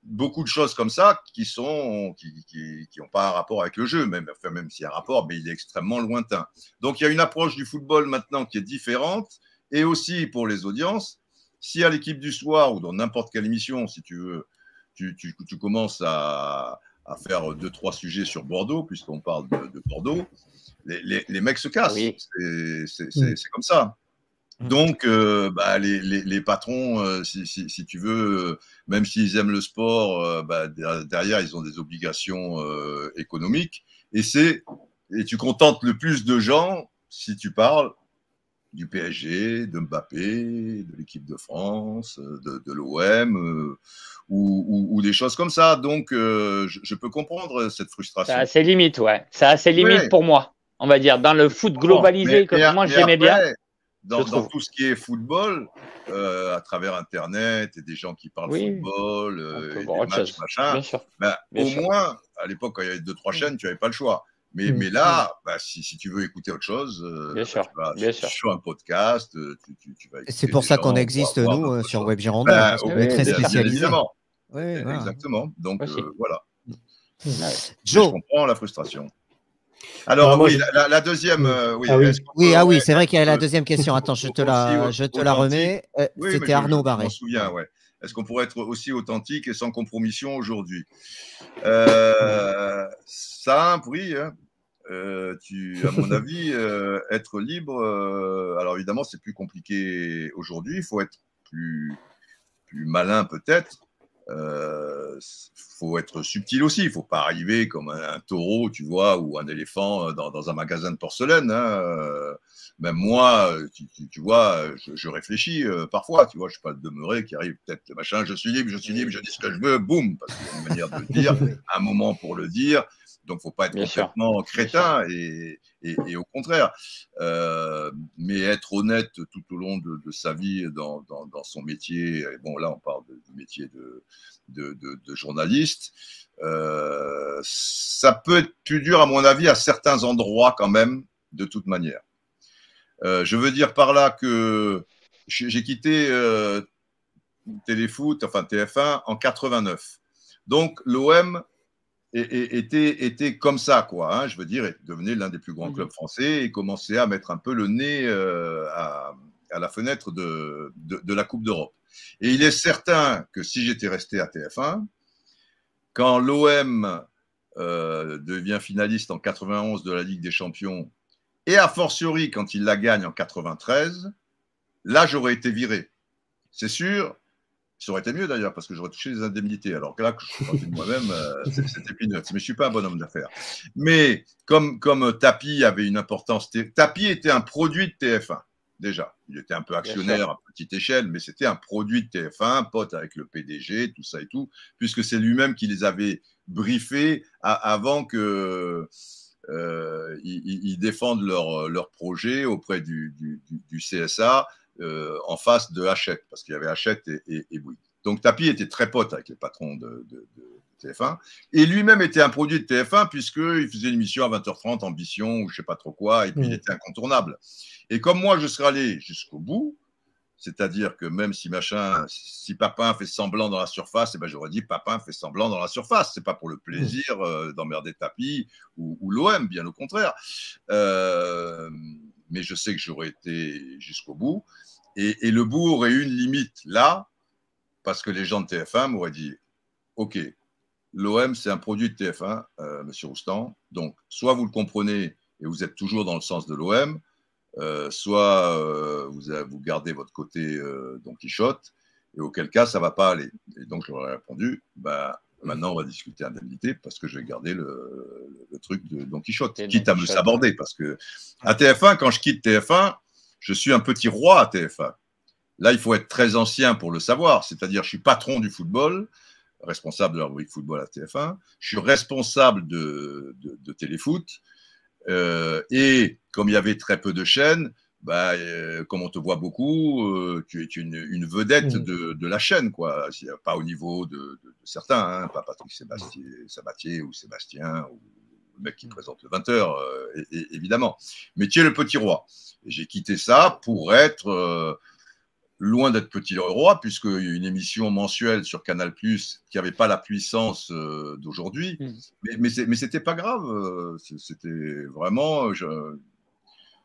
beaucoup de choses comme ça qui sont qui n'ont pas un rapport avec le jeu, même, enfin, même s'il y a un rapport, mais il est extrêmement lointain. Donc il y a une approche du football maintenant qui est différente, et aussi pour les audiences. Si à l'équipe du soir ou dans n'importe quelle émission, si tu veux, tu, tu, commences à, faire deux, trois sujets sur Bordeaux, puisqu'on parle de, Bordeaux, les, les, mecs se cassent. Mm. C'est comme ça. Mmh. Donc, bah, les, patrons, si, tu veux, même s'ils aiment le sport, bah, derrière, ils ont des obligations économiques. Et et tu contentes le plus de gens si tu parles du PSG, de Mbappé, de l'équipe de France, de, l'OM ou, des choses comme ça. Donc, je, peux comprendre cette frustration. Ça a ses limites, ouais. Ça a ses limites pour moi, on va dire, dans le foot globalisé, que moi j'aimais bien dans, tout ce qui est football, euh, à travers Internet et des gens qui parlent football, euh, et des matchs, machin, ben, au moins, à l'époque, quand il y avait deux, trois mm. chaînes, tu n'avais pas le choix. Mais, mm. là, mm. bah, si, tu veux écouter autre chose, euh, bah, tu bien sûr, vas, un podcast, C'est pour ça qu'on existe, nous, sur Web on ben, très spécialisé. Oui, Exactement. Donc, voilà. Je comprends la frustration. Alors, oui, la, deuxième, mm. euh, oui. Ah oui, ah c'est vrai qu'il y a la deuxième question. Attends, je te la, je te la remets. Euh, c'était Arnaud Barré. Je m'en souviens, ouais. Est-ce qu'on pourrait être aussi authentique et sans compromission aujourd'hui Ça euh, Simple, oui. Hein. tu, à mon avis, être libre, alors évidemment, c'est plus compliqué aujourd'hui. Il faut être plus, plus malin peut-être euh, faut être subtil aussi. Il faut pas arriver comme un, taureau, tu vois, ou un éléphant euh, dans, un magasin de porcelaine. Hein, euh. Même moi, euh, tu, vois, je, réfléchis parfois. Tu vois, je suis pas le demeuré qui arrive peut-être machin. Je suis libre, je suis libre, je dis ce que je veux. Boum, parce qu'il y a une manière de le dire, un moment pour le dire. Donc, faut pas être complètement crétin et, au contraire. mais être honnête tout au long de, sa vie dans, dans, son métier. Et bon, là, on parle du métier de de, journalistes. Euh, ça peut être plus dur, à mon avis, à certains endroits quand même, de toute manière. Euh, je veux dire par là que j'ai quitté euh, enfin TF1, en 89. Donc l'OM était, comme ça, quoi. Hein, je veux dire, devenait l'un des plus grands mmh. clubs français et commençait à mettre un peu le nez à, la fenêtre de la Coupe d'Europe. Et il est certain que si j'étais resté à TF1, quand l'OM euh, devient finaliste en 91 de la Ligue des Champions, et a fortiori quand il la gagne en 93, là j'aurais été viré. C'est sûr, ça aurait été mieux d'ailleurs, parce que j'aurais touché les indemnités. Alors que là, moi-même, euh, c'était peanuts. Mais je suis pas un bon homme d'affaires. Mais comme, comme Tapi avait une importance, Tapi était un produit de TF1, déjà. Il était un peu actionnaire à petite échelle, mais c'était un produit de TF1, pote avec le PDG, tout ça et tout, puisque c'est lui-même qui les avait briefés avant qu'ils euh, défendent leur, leur, projet auprès du, CSA euh, en face de Hachette, parce qu'il y avait Hachette et, et, Bouygues. Donc Tapi était très pote avec les patrons de TF1. Et lui-même était un produit de TF1 puisqu'il faisait une émission à 20h30, Ambition ou je sais pas trop quoi, et puis il mm. était incontournable. Et comme moi, je serais allé jusqu'au bout, c'est-à-dire que même si machin, si Papin fait semblant dans la surface, et eh ben j'aurais dit Papin fait semblant dans la surface. C'est pas pour le plaisir mm. euh, d'emmerder tapis ou, l'OM, bien au contraire. Euh, mais je sais que j'aurais été jusqu'au bout. Et, et, le bout aurait eu une limite là, parce que les gens de TF1 m'auraient dit OK, l'OM, c'est un produit de TF1, M. Euh, monsieur Roustan. Donc, soit vous le comprenez et vous êtes toujours dans le sens de l'OM, euh, soit euh, vous, gardez votre côté Don Quichotte, et auquel cas, ça ne va pas aller. Et donc, je leur ai répondu, bah, maintenant, on va discuter indemnité parce que je vais garder le, truc de Don Quichotte, quitte à me saborder. Parce que à TF1, quand je quitte TF1, je suis un petit roi à TF1. Là, il faut être très ancien pour le savoir, c'est-à-dire je suis patron du football, responsable de la rubrique football à TF1, je suis responsable de, téléfoot. Euh, et comme il y avait très peu de chaînes, bah, euh, comme on te voit beaucoup, euh, tu es une, vedette mmh. de, la chaîne, quoi. Pas au niveau de, certains, hein, pas Patrick Sébastien, Sabatier ou Sébastien ou le mec qui mmh. présente le 20h, évidemment. Mais tu es le petit roi. J'ai quitté ça pour être loin d'être petit roi, puisque une émission mensuelle sur Canal Plus qui n'avait pas la puissance euh, d'aujourd'hui, hmm. mais, mais c'était pas grave. Euh, c'était vraiment,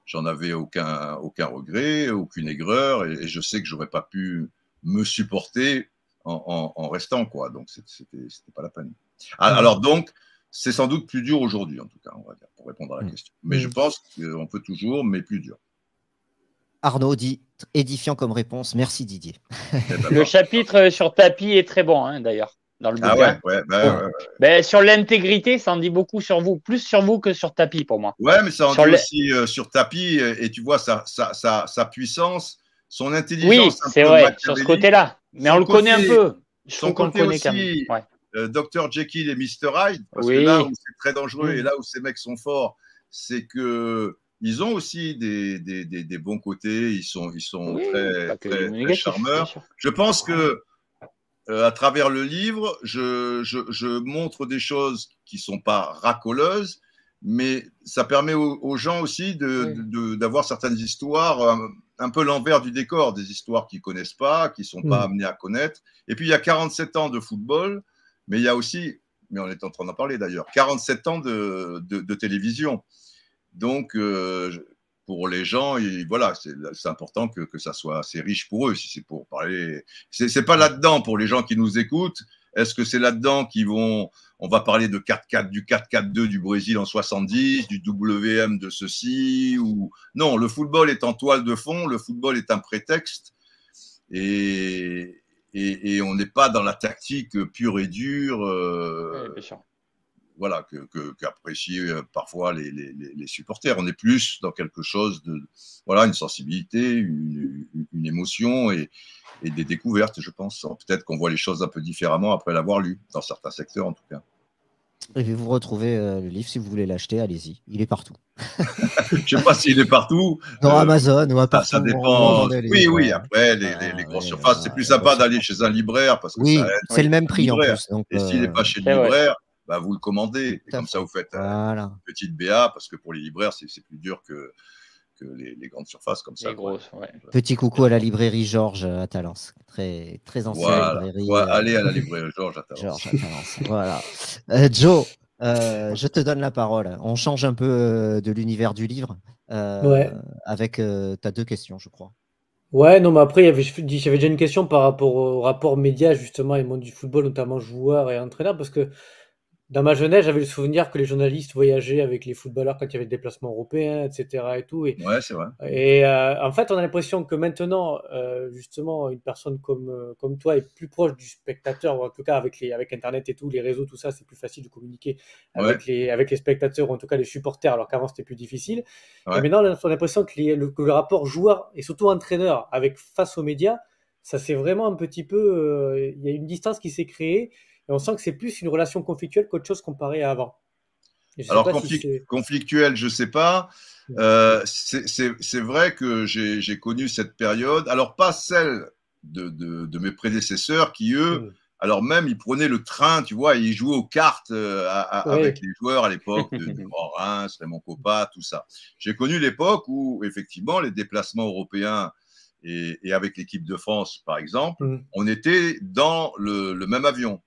j'en avais aucun, regret, aucune aigreur, et, je sais que j'aurais pas pu me supporter en, restant, quoi. Donc c'était pas la peine. Ah, hmm. Alors donc, c'est sans doute plus dur aujourd'hui, en tout cas, pour répondre à la hmm. question. Mais je pense qu'on peut toujours, mais plus dur. Arnaud dit édifiant comme réponse. Merci Didier. Eh ben, le chapitre euh, sur tapis est très bon hein, d'ailleurs. Dans le ah ouais, bah, ben, sur l'intégrité, ça en dit beaucoup sur vous, plus sur vous que sur tapis pour moi. Ouais, mais ça en dit aussi euh, sur tapis et tu vois sa, sa, sa, sa puissance, son intelligence. Oui, c'est vrai, sur ce côté-là. Mais on le connaît un peu. Je son côté connaît aussi, Dr euh, Jekyll et Mr Hyde, parce que là où c'est très dangereux mm. et là où ces mecs sont forts, c'est que ils ont aussi des, bons côtés. Ils sont, ils sont très, charmeurs. Je pense que euh, à travers le livre, je, montre des choses qui ne sont pas racoleuses, mais ça permet aux, gens aussi d'avoir certaines histoires, euh, un, peu l'envers du décor, des histoires qu'ils ne connaissent pas, qui ne sont pas mm. amenés à connaître. Et puis, il y a 47 ans de football, mais il y a aussi, mais on est en train d'en parler d'ailleurs, 47 ans de télévision. Donc, euh, pour les gens, voilà, c'est important que, ça soit assez riche pour eux, si c'est pour parler. C'est pas là-dedans pour les gens qui nous écoutent. Est-ce que c'est là-dedans qu'ils vont. On va parler de 4-4, du 4-4-2 du Brésil en 70, du WM de ceci, ou. Non, le football est en toile de fond, le football est un prétexte. Et, et, on n'est pas dans la tactique pure et dure. Euh, voilà, qu'apprécient que, qu euh, parfois les, les, les, supporters. On est plus dans quelque chose de, voilà, une sensibilité, une, une, émotion et, et, des découvertes, je pense. Peut-être qu'on voit les choses un peu différemment après l'avoir lu, dans certains secteurs en tout cas. Et vous retrouvez euh, le livre si vous voulez l'acheter, allez-y, il est partout. je ne sais pas s'il est partout. Dans euh, Amazon ou à ah, partout. Ça dépend. oui, oui, après, les, les, ah grosses surfaces, c'est plus sympa d'aller chez un libraire parce que Oui, c'est le même prix en plus. et s'il n'est pas chez le eh libraire, bah, vous le commandez. Et comme ça, vous faites euh, une petite BA, parce que pour les libraires, c'est plus dur que, que les, grandes surfaces comme ça. Petit coucou à la librairie Georges euh, à Talence, très, très ancienne librairie. Euh, allez à la librairie Georges à Talence. voilà. Joe, je te donne la parole. On change un peu de l'univers du livre avec tu deux questions, je crois. Ouais, non, mais après, j'avais déjà une question par rapport au rapport média, justement, et monde du football, notamment joueurs et entraîneurs, parce que dans ma jeunesse, j'avais le souvenir que les journalistes voyageaient avec les footballeurs quand il y avait des déplacements européens, etc. Et tout. Et, ouais, c'est vrai. Et euh, en fait, on a l'impression que maintenant, euh, justement, une personne comme, euh, comme toi est plus proche du spectateur, en tout cas avec, les, avec Internet et tout, les réseaux, tout ça, c'est plus facile de communiquer avec, les, avec les spectateurs, ou en tout cas les supporters, alors qu'avant c'était plus difficile. Ouais. maintenant, on a l'impression que, le, que le rapport joueur et surtout entraîneur avec face aux médias, ça c'est vraiment un petit peu. Il y a une distance qui s'est créée on sent que c'est plus une relation conflictuelle qu'autre chose comparée à avant. Alors, conflictuel, je ne sais pas. Euh, c'est vrai que j'ai connu cette période. Alors, pas celle de, mes prédécesseurs qui, eux, alors même, ils prenaient le train, tu vois, et ils jouaient aux cartes euh, avec les joueurs à l'époque de, de Reims, Raymond Coppa, tout ça. J'ai connu l'époque où, effectivement, les déplacements européens et, avec l'équipe de France, par exemple, mm. on était dans le même avion.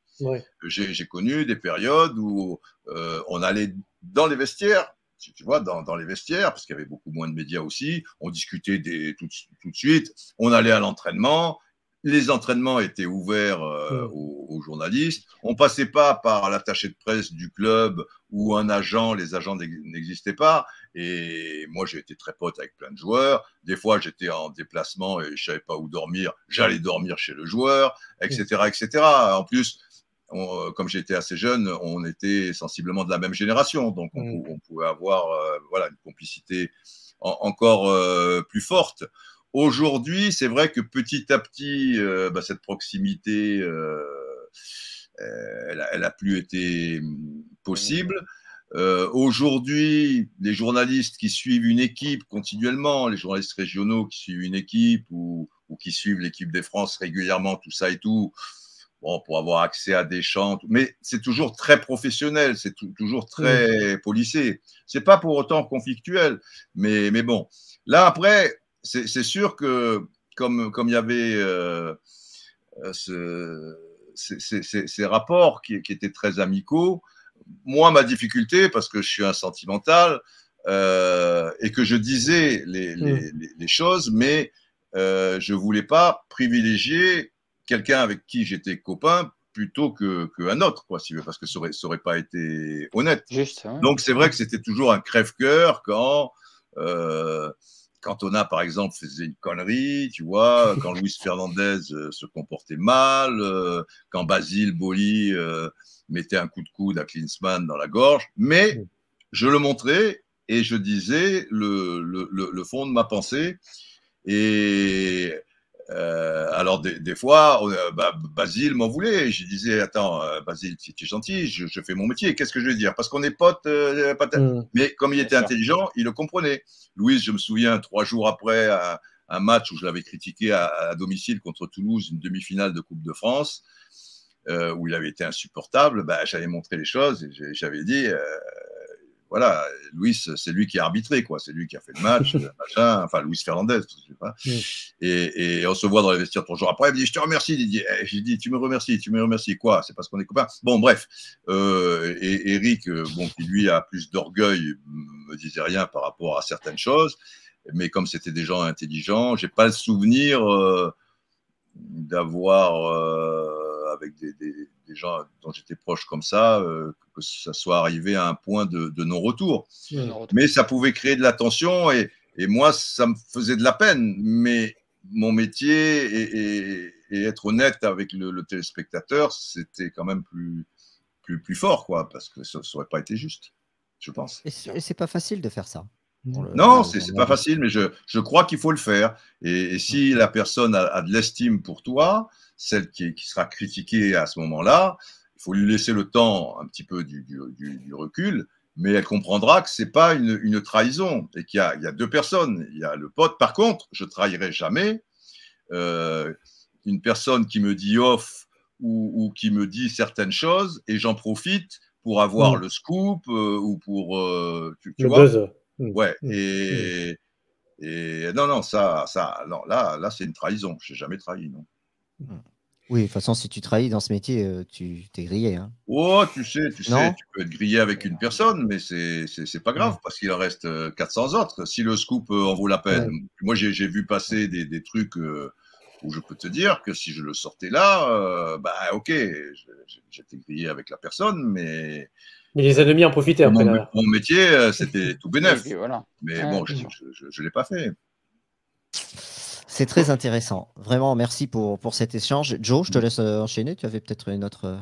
J'ai connu des périodes où euh, on allait dans les vestiaires, tu vois, dans, les vestiaires, parce qu'il y avait beaucoup moins de médias aussi, on discutait des, tout, de suite, on allait à l'entraînement, les entraînements étaient ouverts euh, aux, journalistes. On passait pas par l'attaché de presse du club ou un agent. Les agents n'existaient pas. Et moi, j'ai été très pote avec plein de joueurs. Des fois, j'étais en déplacement et je savais pas où dormir. J'allais dormir chez le joueur, etc., etc. En plus, euh, comme j'étais assez jeune, on était sensiblement de la même génération, donc on, mm. pouvait avoir euh, voilà, une complicité encore euh, plus forte. Aujourd'hui, c'est vrai que petit à petit, bah, cette proximité, elle, n'a plus été mm, possible. Mm. Aujourd'hui, les journalistes qui suivent une équipe continuellement, les journalistes régionaux qui suivent une équipe ou, ou qui suivent l'équipe des France régulièrement, tout ça et tout, pour avoir accès à des chants, mais c'est toujours très professionnel, c'est toujours très policé. Ce C'est pas pour autant conflictuel, mais, bon. Là, après, c'est sûr que comme, comme il y avait euh, euh, ces, rapports qui, étaient très amicaux, moi, ma difficulté, parce que je suis un sentimental, euh, et que je disais les, mm. choses, mais je je voulais pas privilégier quelqu'un avec qui j'étais copain plutôt qu'un autre, quoi, si parce que ça aurait, ça aurait pas été honnête. Hein. Donc c'est vrai que c'était toujours un crève-cœur quand euh, Cantona, par exemple, faisait une connerie, tu vois, quand Luis Fernandez euh, se comportait mal, euh, quand Basile Boli euh, mettait un coup de coude à Klinsmann dans la gorge, mais je le montrais et je disais le, le, le, le fond de ma pensée et euh, alors des, fois, euh, bah, Basile m'en voulait. Je disais, attends, euh, Basile, tu es gentil, je, fais mon métier. Qu'est-ce que je vais dire Parce qu'on est potes. Mm. Mais comme il était intelligent, il le comprenait. Louise, je me souviens, trois jours après un, match où je l'avais critiqué à, domicile contre Toulouse, une demi-finale de Coupe de France, où il avait été insupportable, bah, j'avais montré les choses et j'avais dit, voilà, Louis, c'est lui qui a arbitré, quoi. C'est lui qui a fait le match, Enfin, Louis Fernandez, je sais pas. Et, on se voit dans les vestiaires trois jours après. Il me dit, je te remercie, Didier. Eh, j'ai dit, dis, tu me remercies, tu me remercies. Quoi C'est parce qu'on est copains. Bon, bref. Euh, et Eric, euh, bon, qui lui a plus d'orgueil, me disait rien par rapport à certaines choses. Mais comme c'était des gens intelligents, j'ai pas le souvenir euh, d'avoir avec des des gens dont j'étais proche comme ça, euh, que ça soit arrivé à un point de, non-retour. mais ça pouvait créer de la tension et, moi, ça me faisait de la peine. Mais mon métier et, être honnête avec le, téléspectateur, c'était quand même plus, plus, plus, fort, quoi, parce que ça serait pas été juste, je pense. Et c'est pas facile de faire ça. Non, non, c'est pas facile, mais je, je crois qu'il faut le faire. Et, si la personne a de l'estime pour toi, celle qui, sera critiquée à ce moment-là. Il faut lui laisser le temps un petit peu du, recul, mais elle comprendra que ce n'est pas une, trahison et qu'il y, a deux personnes. Il y a le pote. Par contre, je trahirai jamais euh, une personne qui me dit off ou, qui me dit certaines choses et j'en profite pour avoir hmm. le scoop euh, ou pour euh, tu, vois hmm. ouais hmm. et, et, non non ça ça non, là là c'est une trahison j'ai jamais trahi non Mm. Oui, de toute façon, si tu trahis dans ce métier, euh, tu t'es grillé. Hein. Oh, tu sais, tu sais, tu peux être grillé avec une personne, mais c'est pas grave parce qu'il en reste 400 euh, autres. Si le scoop euh, en vaut la peine. Moi, j'ai vu passer des, des trucs où je peux te dire que si je le sortais là, bah ok, j'étais grillé avec la personne, mais. Mais les ennemis en profitaient après. Mon, métier, c'était tout bénef. Mais bon, je ne l'ai pas fait. C'est très intéressant. Vraiment, merci pour, pour cet échange. Joe, je te laisse euh, enchaîner. Tu avais peut-être euh, une autre,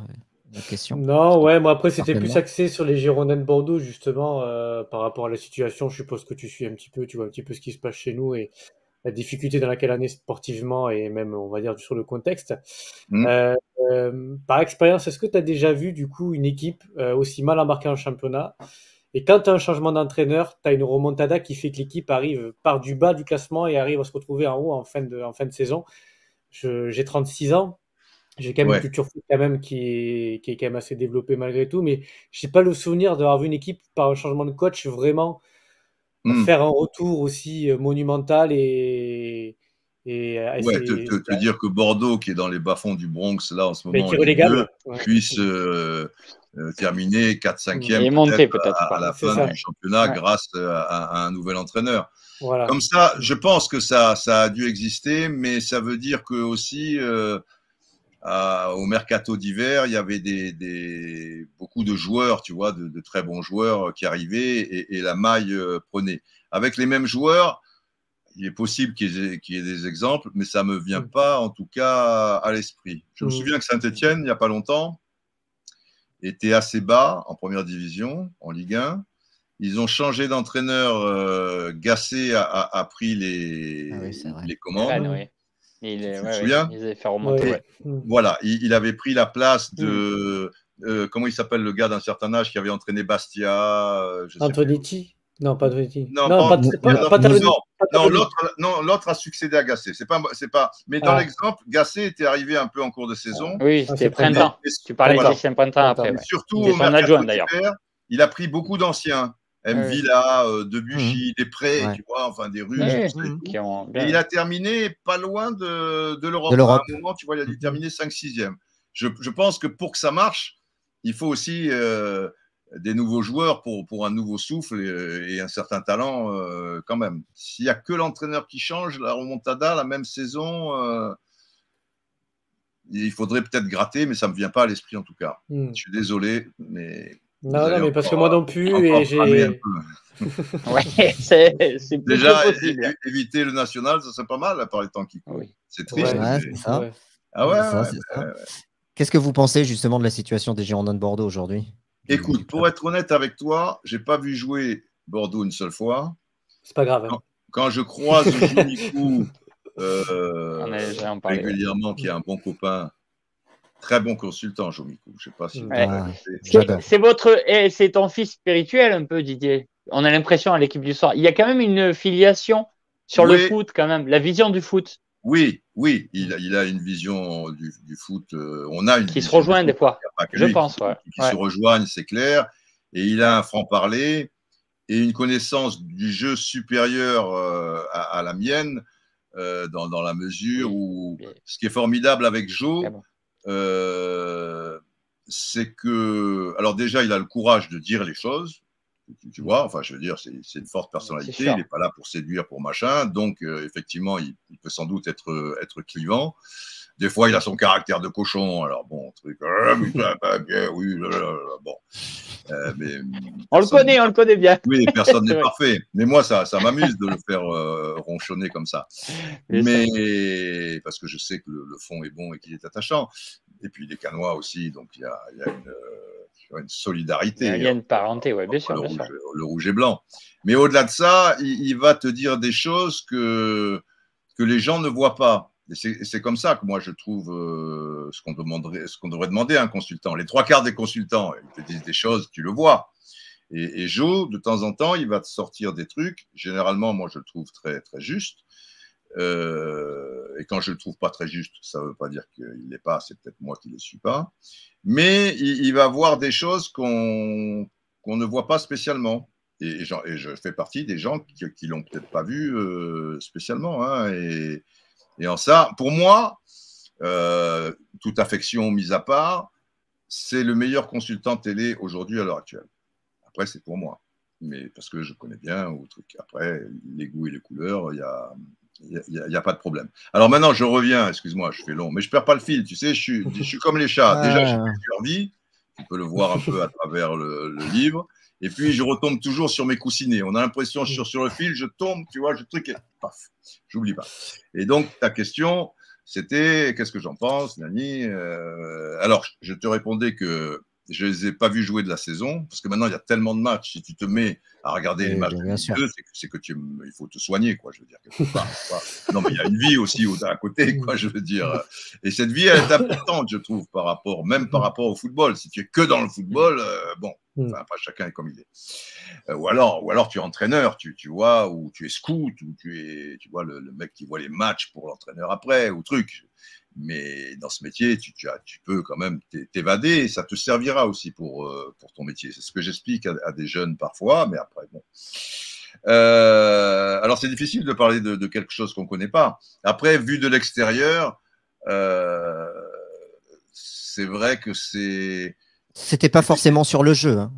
question. Non, ouais, moi après, c'était plus axé sur les Girondins de Bordeaux, justement, euh, par rapport à la situation. Je suppose que tu suis un petit peu, tu vois un petit peu ce qui se passe chez nous et la difficulté dans laquelle on est sportivement et même, on va dire, sur le contexte. Mm. par expérience, est-ce que tu as déjà vu, du coup, une équipe aussi mal embarquée en championnat et quand tu as un changement d'entraîneur, tu as une remontada qui fait que l'équipe arrive par du bas du classement et arrive à se retrouver en haut en fin de, en fin saison. J'ai 36 ans, j'ai quand même une culture quand même qui est, quand même assez développée malgré tout, mais je n'ai pas le souvenir d'avoir vu une équipe par un changement de coach vraiment hmm. faire un retour aussi euh, monumental et. et euh, te, dire que Bordeaux, qui est dans les bas-fonds du Bronx là en ce moment, puisse euh, euh, terminé 4-5e peut à, la fin du championnat grâce euh, à, un nouvel entraîneur. Comme ça, je pense que ça, ça a dû exister, mais ça veut dire que aussi euh, au mercato d'hiver, il y avait des, beaucoup de joueurs, tu vois, de, très bons joueurs qui arrivaient et, la maille prenait. Avec les mêmes joueurs, il est possible qu'il y, ait des exemples, mais ça me vient mm. pas, en tout cas, à l'esprit. Je me mm. souviens que saint etienne il n'y a pas longtemps, était assez bas en première division, en Ligue 1. Ils ont changé d'entraîneur. Euh, Gassé a, pris les, ah les commandes. Je oui. souviens remonter, Voilà, il, avait pris la place de. Mm. Euh, comment il s'appelle le gars d'un certain âge qui avait entraîné Bastia euh, je sais non, pas de Non, non, pas, non, l'autre, non, l'autre a succédé à Gasset. C'est pas, c'est pas. Mais dans ah. l'exemple, Gasset était arrivé un peu en cours de saison. Oui, ah, c'était printemps. tu parlais de printemps après. Surtout au adjoint d'ailleurs. Il a pris beaucoup d'anciens. Ah M. Villa, euh, Debuchy, mmh. des prêts, tu vois, enfin des rues. il a terminé pas loin de, de l'Europe. À un moment, tu vois, il a terminé mmh. terminer 5-6e. Je, pense que pour que ça marche, il faut aussi euh, des nouveaux joueurs pour, pour un nouveau souffle et, un certain talent euh, quand même. S'il n'y a que l'entraîneur qui change, la remontada, la même saison, euh, il faudrait peut-être gratter, mais ça ne me vient pas à l'esprit en tout cas. Hmm. Je suis désolé, mais. Non, non, mais parce que moi non plus, et j'ai. c'est Déjà, éviter le national, ça serait pas mal par les temps qui courent. C'est triste. c'est ça. Ah ouais, Qu'est-ce que vous pensez justement de la situation des Girondins de Bordeaux aujourd'hui Écoute, pour être honnête avec toi, je n'ai pas vu jouer Bordeaux une seule fois. C'est pas grave. Hein. Quand, je croise Junikou euh, régulièrement, qui est un bon copain, très bon consultant, Jomikou. Je sais pas si c'est votre, eh, c'est ton fils spirituel un peu, Didier. On a l'impression à l'équipe du soir. Il y a quand même une filiation sur le foot, quand même, la vision du foot. Oui, oui, il, a une vision du, foot. Euh, on a une qui se rejoignent des fois, je pense. Qui, se rejoignent, c'est clair. Et il a un franc-parler et une connaissance du jeu supérieure euh, à, la mienne, euh, dans, dans, la mesure où ce qui est formidable avec Joe, c'est que. Alors, déjà, il a le courage de dire les choses tu, vois, enfin, je veux dire, c'est une forte personnalité, il n'est pas là pour séduire, pour machin, donc euh, effectivement, il, peut sans doute être, être clivant. Des fois, il a son caractère de cochon. Alors, bon, truc. Ah, oui, bon. Euh, mais euh, on le connaît, on le connaît bien. Oui, personne n'est parfait. Mais moi, ça, ça m'amuse de le faire ronchonner comme ça. Mais, parce que je sais que le, fond est bon et qu'il est attachant. Et puis, il est canois aussi, donc il y a, il y a une une solidarité. Il y a une hein. parenté, oui, bien, sûr, le, rouge, et blanc. Mais au-delà de ça, il, va te dire des choses que, que les gens ne voient pas. Et c'est comme ça que moi je trouve euh, demanderait, ce qu'on devrait demander à un consultant. Les trois quarts des consultants, ils te disent des choses, tu le vois. Et, et Joe, de temps en temps, il va te sortir des trucs. Généralement, moi je le trouve très, très juste. Euh, et quand je le trouve pas très juste, ça ne veut pas dire qu'il l'est pas, c'est peut-être moi qui ne le suis pas. Mais il, va voir des choses qu'on ne voit pas spécialement. Et, je, et, je fais partie des gens qui, l'ont peut-être pas vu euh, spécialement. Hein. et, et, en ça, pour moi, euh, toute affection mise à part, c'est le meilleur consultant télé aujourd'hui à l'heure actuelle. Après, c'est pour moi mais parce que je connais bien ou truc. Après, les goûts et les couleurs, il y a, il n'y a, pas de problème. Alors maintenant, je reviens, excuse-moi, je fais long, mais je perds pas le fil, tu sais, je suis, je suis comme les chats. Ah. Déjà, j'ai plusieurs tu peux le voir un peu à travers le, livre, et puis je retombe toujours sur mes coussinets. On a l'impression, mm. sur, sur le fil, je tombe, tu vois, je truc, et paf, j'oublie pas. Et donc, ta question, c'était, qu'est-ce que j'en pense, Nani euh, Alors, je te répondais que je ne les ai pas vus jouer de la saison, parce que maintenant, il y a tellement de matchs. Si tu te mets à regarder les matchs c'est que, que tu, il faut te soigner, quoi, je veux dire. Non, mais il y a une vie aussi au, à côté, quoi, je veux dire. Et cette vie, elle est importante, je trouve, par rapport, même par rapport au football. Si tu es que dans le football, euh, bon, pas chacun est comme il est. Euh, ou alors, ou alors tu es entraîneur, tu, tu vois, ou tu es scout, ou tu es, tu vois, le, le mec qui voit les matchs pour l'entraîneur après, ou truc mais dans ce métier, tu, peux quand même t'évader et ça te servira aussi euh, pour, ton métier. C'est ce que j'explique à, des jeunes parfois, mais après, bon. Euh, alors, c'est difficile de parler de, quelque chose qu'on ne connaît pas. Après, vu de l'extérieur, euh, c'est vrai que c'est. C'était pas forcément sur le jeu. Hein.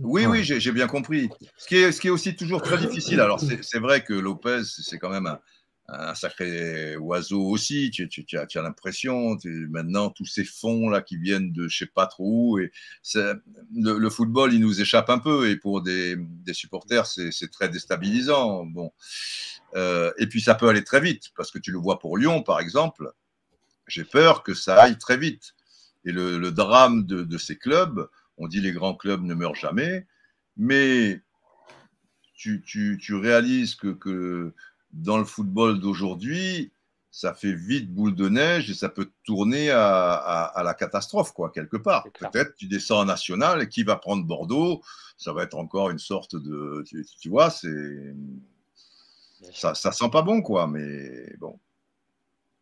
Oui, oui, j'ai bien compris. Ce qui, est, ce qui est aussi toujours très difficile. Alors, c'est vrai que Lopez, c'est quand même un, un sacré oiseau aussi. Tu, as, l'impression, maintenant, tous ces fonds-là qui viennent de je sais pas trop où. Et le, football, il nous échappe un peu. Et pour des, supporters, c'est très déstabilisant. Bon. Euh, et puis, ça peut aller très vite. Parce que tu le vois pour Lyon, par exemple. J'ai peur que ça aille très vite. Et le, drame de, ces clubs, on dit les grands clubs ne meurent jamais. Mais tu, réalises que dans le football d'aujourd'hui, ça fait vite boule de neige et ça peut tourner à, la catastrophe, quoi, quelque part. Peut-être tu descends en national et qui va prendre Bordeaux Ça va être encore une sorte de. Tu, vois, c'est. Ça, ça sent pas bon, quoi, mais bon.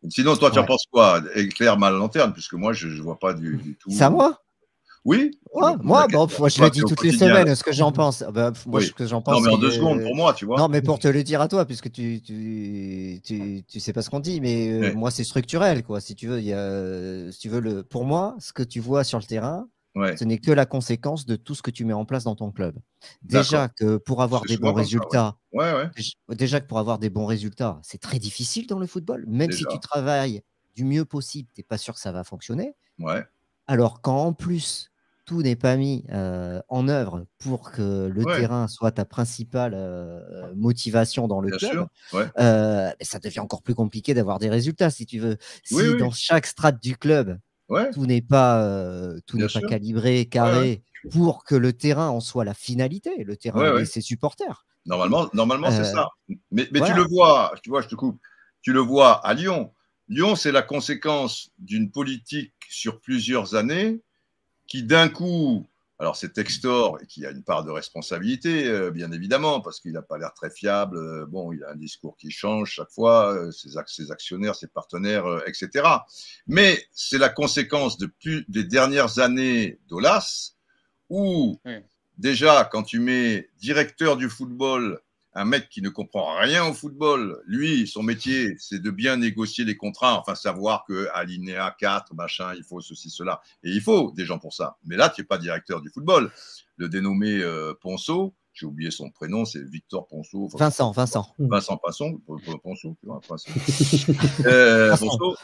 Sinon, toi, tu en penses quoi Éclaire ma lanterne, puisque moi, je ne vois pas du, tout. Ça à moi oui. moi, je bah, le dis toutes les semaines, ce que j'en pense. Bah, moi, ce que Non, mais en deux secondes pour moi, tu vois. Non, mais pour te le dire à toi, puisque tu tu, sais pas ce qu'on dit, mais euh, moi, c'est structurel, quoi. Si tu veux, y a, tu veux le, pour moi, ce que tu vois sur le terrain, Ce n'est que la conséquence de tout ce que tu mets en place dans ton club. Déjà que pour avoir des bons résultats, ouais. déjà que pour avoir des bons résultats, c'est très difficile dans le football. Même si tu travailles du mieux possible, tu n'es pas sûr que ça va fonctionner. Alors quand en plus, tout n'est pas mis euh, en œuvre pour que le terrain soit ta principale euh, motivation dans le club, euh, ça devient encore plus compliqué d'avoir des résultats si tu veux. Si dans chaque strate du club, tout n'est pas, tout n'est calibré, carré, pour que le terrain en soit la finalité, le terrain et ses supporters. Normalement, normalement c'est ça. Mais, tu le vois, tu vois, je te coupe, tu le vois à Lyon. Lyon, c'est la conséquence d'une politique sur plusieurs années qui d'un coup, alors c'est Textor qui a une part de responsabilité, euh, bien évidemment, parce qu'il n'a pas l'air très fiable, euh, bon, il a un discours qui change chaque fois, euh, ses, actionnaires, ses partenaires, etc. Mais c'est la conséquence de des dernières années d'Olas, où déjà quand tu mets directeur du football un mec qui ne comprend rien au football, lui, son métier, c'est de bien négocier les contrats, enfin savoir que alinéa 4, machin, il faut ceci, cela. Et il faut des gens pour ça. Mais là, tu n'es pas directeur du football. Le dénommé euh, Ponceau, j'ai oublié son prénom, c'est Victor Ponceau. Vincent, Vincent. Vincent Passon, Ponceau, tu vois, euh, Ponceau. Euh, Ponceau.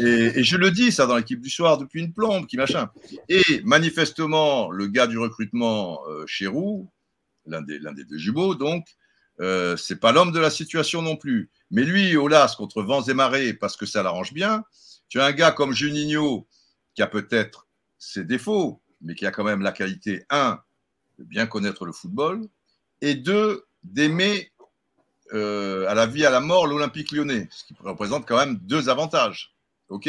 Et, je le dis, ça, dans l'équipe du soir, depuis une plombe, qui machin. Et manifestement, le gars du recrutement, euh, l'un des, l'un des deux jumeaux, donc, euh, c'est pas l'homme de la situation non plus. Mais lui, Olas, contre vents et marées, parce que ça l'arrange bien, tu as un gars comme Juninho, qui a peut-être ses défauts, mais qui a quand même la qualité, un, de bien connaître le football, et deux, d'aimer euh, à la vie, à la mort, l'Olympique lyonnais, ce qui représente quand même deux avantages. OK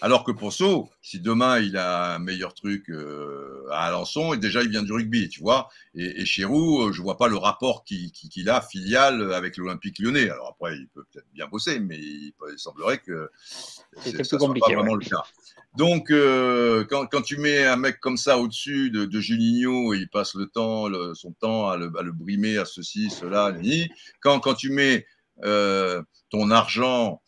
alors que Ponceau, si demain il a un meilleur truc euh, à Alençon, et déjà il vient du rugby, tu vois. Et, et Roux, euh, je vois pas le rapport qu'il a filial avec l'Olympique lyonnais. Alors après, il peut peut-être bien bosser, mais il, semblerait que c'est pas vraiment le cas. Donc, euh, quand, tu mets un mec comme ça au-dessus de, de et il passe le temps, son temps à le, brimer à ceci, cela, ni. Quand, tu mets ton argent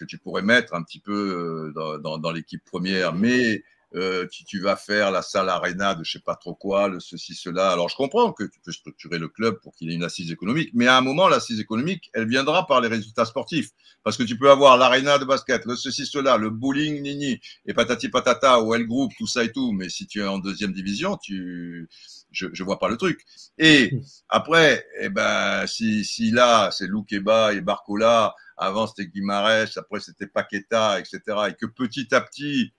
que tu pourrais mettre un petit peu euh, dans, l'équipe première, mais euh, tu vas faire, la salle arena de je sais pas trop quoi, le ceci, cela. Alors je comprends que tu peux structurer le club pour qu'il ait une assise économique, mais à un moment, l'assise économique, elle viendra par les résultats sportifs. Parce que tu peux avoir l'arena de basket, le ceci, cela, le bowling, nini, et patati patata, ou elle groupe, tout ça et tout, mais si tu es en deuxième division, tu je, ne vois pas le truc. Et après, eh ben, si, là, c'est Loukeba et Barcola, avant c'était guimarès après c'était Paqueta, etc., et que petit à petit,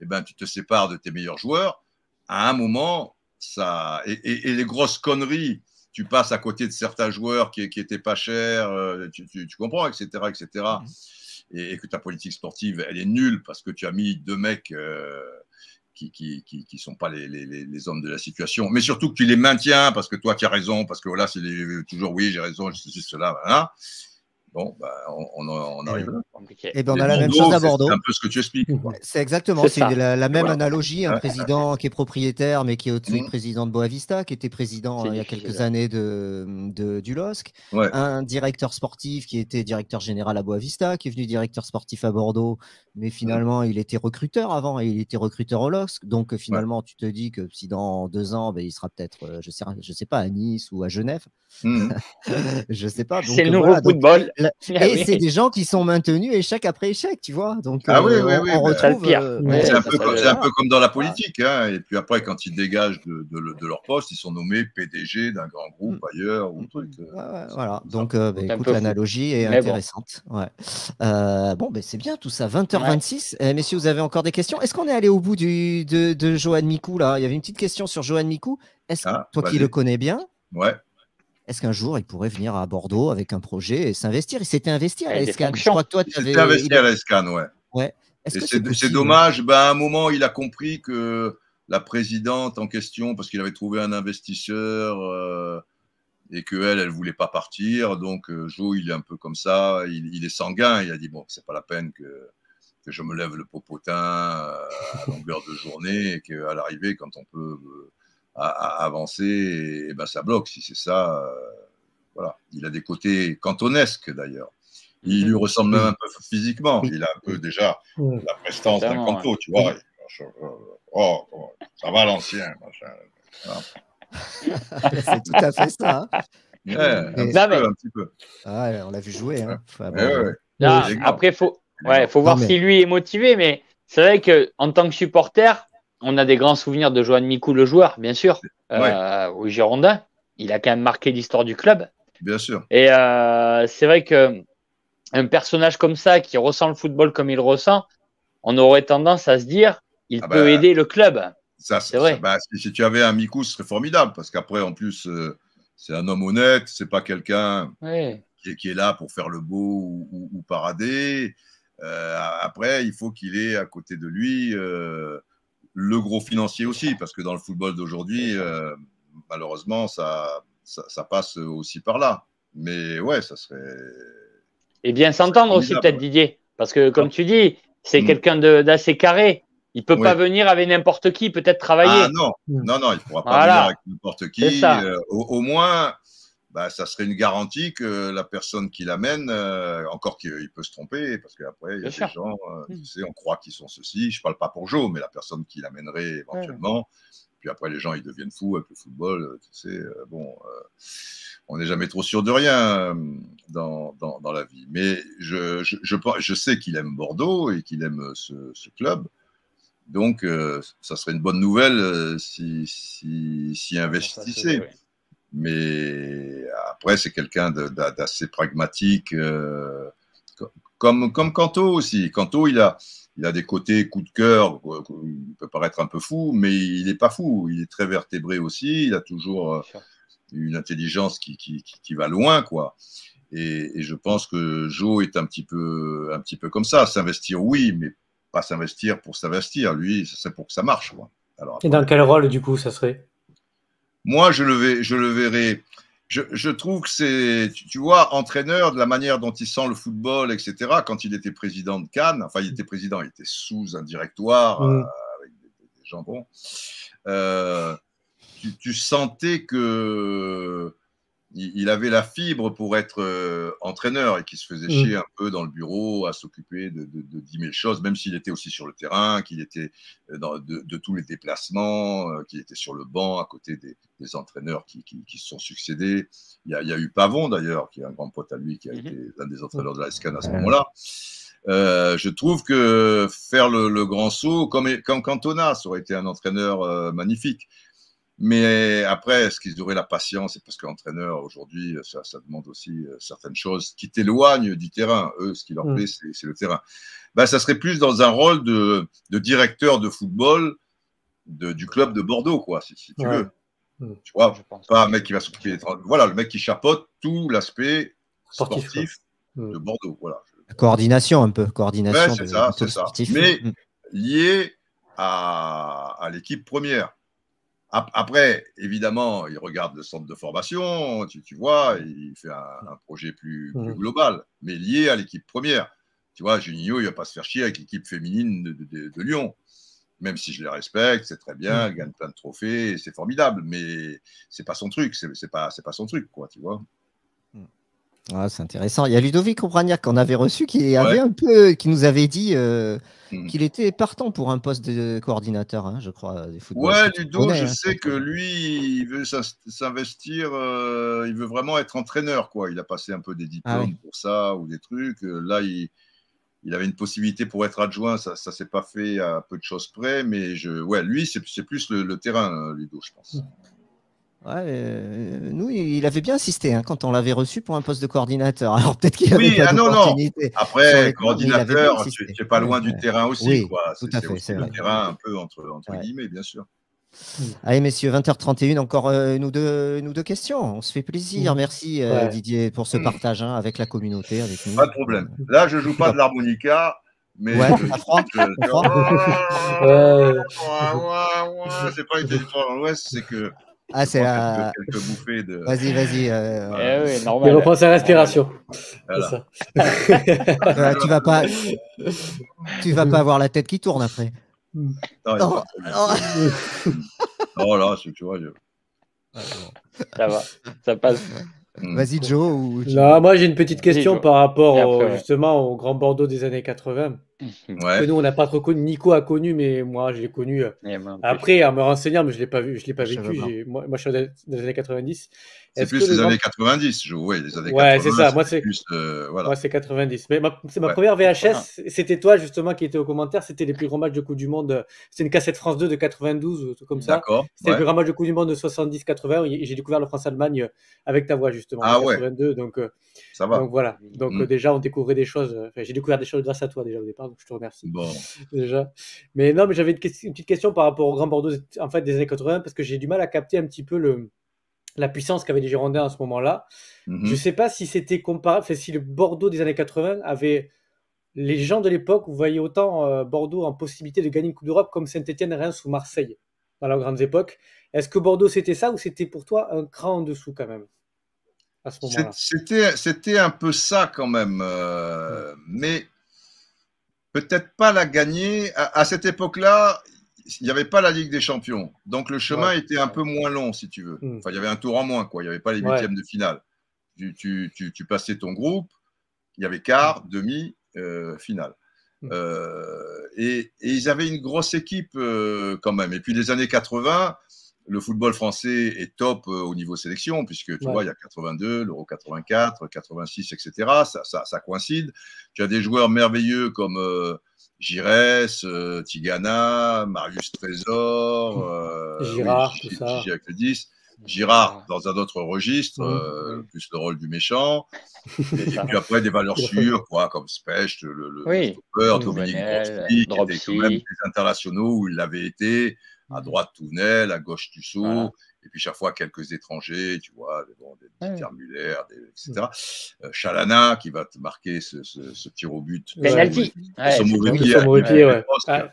eh ben, tu te sépares de tes meilleurs joueurs, à un moment, ça, et, les grosses conneries, tu passes à côté de certains joueurs qui, qui étaient pas chers, euh, tu, comprends, etc., etc., mmh. et, que ta politique sportive, elle est nulle parce que tu as mis deux mecs, euh, qui, qui, sont pas les, les, hommes de la situation, mais surtout que tu les maintiens parce que toi tu as raison, parce que voilà, oh c'est toujours oui, j'ai raison, je suis cela, voilà. Bon, bah, on, on, arrive là. Et eh ben, on a la même chose à Bordeaux. C'est un peu ce que tu expliques. C'est exactement, c'est la, même analogie. Un président qui est propriétaire, mais qui est aussi mmh. président de Boavista, qui était président euh, il y a quelques hein. années de, de, du LOSC. Un directeur sportif qui était directeur général à Boavista, qui est venu directeur sportif à Bordeaux, mais finalement, mmh. il était recruteur avant et il était recruteur au LOSC. Donc, euh, finalement, tu te dis que si dans deux ans, ben, il sera peut-être, euh, je sais, je sais pas, à Nice ou à Genève. Je mmh. je sais pas. C'est le nouveau football. Ah et c'est des gens qui sont maintenus échec après échec, tu vois. Donc, ah on, C'est un, peu comme dans la politique. Hein. Et puis après, quand ils dégagent de, leur poste, ils sont nommés PDG d'un grand groupe mm. ailleurs ou un truc. Mm. Euh, voilà. Donc, euh, bah, l'analogie est intéressante. Euh, bon, ben c'est bien tout ça. 20h26. Eh, messieurs, vous avez encore des questions Est-ce qu'on est allé au bout du, de, de Johan Mikou là Il y avait une petite question sur Johan Mikou. Est-ce que ah, toi qui le connais bien, ouais. Est-ce qu'un jour, il pourrait venir à Bordeaux avec un projet et s'investir Il s'était investi à ah, l'ESCAN. Je crois toi, tu avais. Euh, à ouais. ouais. C'est dommage. Ben, à un moment, il a compris que la présidente en question, parce qu'il avait trouvé un investisseur euh, et qu'elle, elle ne voulait pas partir. Donc, euh, Joe, il est un peu comme ça. Il, est sanguin. Il a dit Bon, c'est pas la peine que, je me lève le popotin à longueur de journée et qu'à l'arrivée, quand on peut à, avancer, et, ben ça bloque. Si c'est ça, euh, voilà. Il a des côtés cantonesques d'ailleurs. Il lui mhm. ressemble même un peu physiquement. Il a un peu déjà la prestance d'un canton. tu vois. Euh, euh, oh, oh, ça va l'ancien. c'est tout à fait ça. on l'a vu jouer. Hein. après, faut, faut voir si lui est motivé, mais c'est vrai que en tant que supporter, on a des grands souvenirs de Johan Micou, le joueur, bien sûr, euh, au Girondin. Il a quand même marqué l'histoire du club. Bien sûr. Et euh, c'est vrai que un personnage comme ça, qui ressent le football comme il ressent, on aurait tendance à se dire, il ah peut bah, aider le club. Ça, c'est vrai. Bah, si, tu avais un Micou, ce serait formidable, parce qu'après, en plus, euh, c'est un homme honnête, c'est pas quelqu'un qui, est là pour faire le beau ou parader. Euh, après, il faut qu'il ait à côté de lui le gros financier aussi, parce que dans le football d'aujourd'hui, euh, malheureusement, ça, ça, passe aussi par là. Mais ouais, ça serait. Et bien s'entendre aussi, peut-être, Didier. Parce que, comme ah. tu dis, c'est mm. quelqu'un d'assez carré. Il peut pas venir avec n'importe qui, peut-être travailler. Ah non, non, non, il pourra pas venir avec n'importe qui. Euh, au, moins, bah, ça serait une garantie que la personne qui l'amène, euh, encore qu'il peut se tromper, parce qu'après, il y a des gens, euh, hmm. tu sais, on croit qu'ils sont ceci. Je ne parle pas pour Joe, mais la personne qui l'amènerait éventuellement. Puis après, les gens, ils deviennent fous avec le football. Euh, tu sais, bon, on n'est jamais trop sûr de rien dans, dans, la vie. Mais je, je, sais qu'il aime Bordeaux et qu'il aime ce, club. Donc, ça serait une bonne nouvelle s'il si, si, investissait. Mais après, c'est quelqu'un d'assez pragmatique, euh, comme, comme Canto aussi. Canto, il a, il a des côtés coup de cœur, euh, il peut paraître un peu fou, mais il n'est pas fou. Il est très vertébré aussi, il a toujours euh, une intelligence qui, qui, va loin, quoi. Et, je pense que Joe est un petit peu, un petit peu comme ça. S'investir, oui, mais pas s'investir pour s'investir. Lui, c'est pour que ça marche. Quoi. Alors, et dans quel rôle, du coup, ça serait moi, je le, verrai. Je, trouve que c'est, tu vois, entraîneur, de la manière dont il sent le football, etc., quand il était président de Cannes, enfin, il était président, il était sous un directoire mm. euh, avec des, jambons, euh, tu, sentais que il, avait la fibre pour être euh, entraîneur et qui se faisait mm. chier un peu dans le bureau à s'occuper de, dix mille choses, même s'il était aussi sur le terrain, qu'il était euh, de, tous les déplacements, euh, qu'il était sur le banc à côté des, entraîneurs qui, qui, se sont succédés. Il y a, eu Pavon d'ailleurs, qui est un grand pote à lui, qui a mm-hmm. été l'un des entraîneurs de la SCAN à ce moment-là. je trouve que faire le, grand saut, comme, comme Cantona, ça aurait été un entraîneur magnifique. Mais après, est-ce qu'ils auraient la patience C'est parce que l'entraîneur, aujourd'hui, euh, ça, demande aussi euh, certaines choses qui t'éloignent du terrain. Eux, ce qui leur hmm. plaît, c'est le terrain. Ben, ça serait plus dans un rôle de, directeur de football du club de Bordeaux, quoi, si, tu veux. Hmm. Tu vois, pense pas un mec qui va Voilà, le mec qui chapote tout l'aspect sportif, hmm. de Bordeaux. La coordination, un peu. Coordination Mais lié à l'équipe première. Après, évidemment, il regarde le centre de formation, tu, vois, il fait un, projet mmh. plus, global, mais lié à l'équipe première. Tu vois, Juninho, il ne va pas se faire chier avec l'équipe féminine de, Lyon. Même si je les respecte, c'est très bien, il mmh. gagne plein de trophées, c'est formidable, mais c'est pas son truc, c'est pas, pas son truc, quoi, tu vois. Ah, c'est intéressant. Il y a Ludovic Obraniak qu'on avait reçu qui avait un peu, qui nous avait dit euh, hmm. qu'il était partant pour un poste de coordinateur, hein, je crois, des Ouais, Ludo, je hein, sais que lui, il veut s'investir, euh, il veut vraiment être entraîneur, quoi. Il a passé un peu des ah diplômes pour ça ou des trucs. Euh, là, il, avait une possibilité pour être adjoint, ça, ça s'est pas fait à peu de choses près, mais je, ouais, lui, c'est plus le, terrain, Ludo, je pense. Hmm. Ouais, euh, nous, il avait bien insisté hein, quand on l'avait reçu pour un poste de coordinateur. Alors peut-être qu'il avait pas ah non, Après, coordinateur, tu n'es pas loin du terrain aussi. quoi. Tout à fait, c'est le terrain un peu entre, entre guillemets, bien sûr. Mm. Allez messieurs, 20h31, encore euh, nous, deux, nous deux questions. On se fait plaisir. Mm. Merci euh, Didier pour ce mm. partage hein, avec la communauté. Pas de problème. Là, je joue pas de l'harmonica, mais ouais, je... je... c'est pas une dans l'Ouest, c'est que ah, c'est la. Vas-y, vas-y. Euh, eh il reprend sa respiration. Ça. tu vas pas. tu vas pas avoir la tête qui tourne après. Non, oh, oh. non, tu vois. Ça va, ça passe. Hmm. Vas-y Joe. moi j'ai une petite question par rapport justement au Grand Bordeaux des années 80. Ouais. Que nous, on n'a pas trop connu. Nico a connu, mais moi, je l'ai connu. Euh, eh, après, en me renseignant mais je ne l'ai pas, vu, je l'ai pas vécu. Moi, je suis dans les années 90. C'est plus les, années 90, je... ouais, les années 90. Ouais, c'est ça. Moi, c'est euh, voilà. Moi, c'est 90. Mais c'est ma première VHS. C'était toi, justement, qui étais au commentaire. C'était les plus grands matchs de Coupe du Monde. Euh, c'était une cassette France 2 de 92, tout comme ça. C'était le plus grands de Coupe du Monde de 70-80. J'ai découvert le France-Allemagne avec ta voix, justement. Ah 82, ouais. Donc, donc voilà. Donc mm. euh, déjà, on découvrait des choses. Euh, j'ai découvert des choses grâce à toi déjà au départ, donc je te remercie. Bon. Déjà. Mais non, mais j'avais une, petite question par rapport au Grand Bordeaux en fait des années 80 parce que j'ai du mal à capter un petit peu le la puissance qu'avaient les Girondins à ce moment-là. Mm-hmm. Je ne sais pas si c'était comparable, si le Bordeaux des années 80 avait les gens de l'époque vous voyaient autant euh, Bordeaux en possibilité de gagner une Coupe d'Europe comme Saint-Etienne, Reims ou Marseille dans leurs grandes époques. Est-ce que Bordeaux c'était ça ou c'était pour toi un cran en dessous quand même c'était, un peu ça quand même, euh, mais peut-être pas la gagner. À, cette époque-là, il n'y avait pas la Ligue des Champions, donc le chemin était un peu moins long, si tu veux. Hmm. Enfin, il y avait un tour en moins, quoi. Il n'y avait pas les huitièmes de finale. Tu, tu, tu, passais ton groupe, il y avait quart, hmm. demi, euh, finale. Hmm. Euh, et, ils avaient une grosse équipe quand même. Et puis les années 80, le football français est top euh, au niveau sélection, puisque tu vois, il y a 82, l'Euro 84, 86, etc. Ça, ça, coïncide. Tu as des joueurs merveilleux comme euh, euh Tigana, Marius Trésor, euh, Girard, tout ça. Girard dans un autre registre, euh, plus le rôle du méchant. Et, puis après, des valeurs sûres, quoi, comme Specht, le, le Stopper, Dominique même des internationaux où il l'avait été, à mm. droite Tounel, à gauche Tussaud, et puis chaque fois quelques étrangers, tu vois, des, des etc. Mm. Euh, Chalana, qui va te marquer ce, ce, ce tir au but. Penalty. Euh, son mauvais pied. Hein.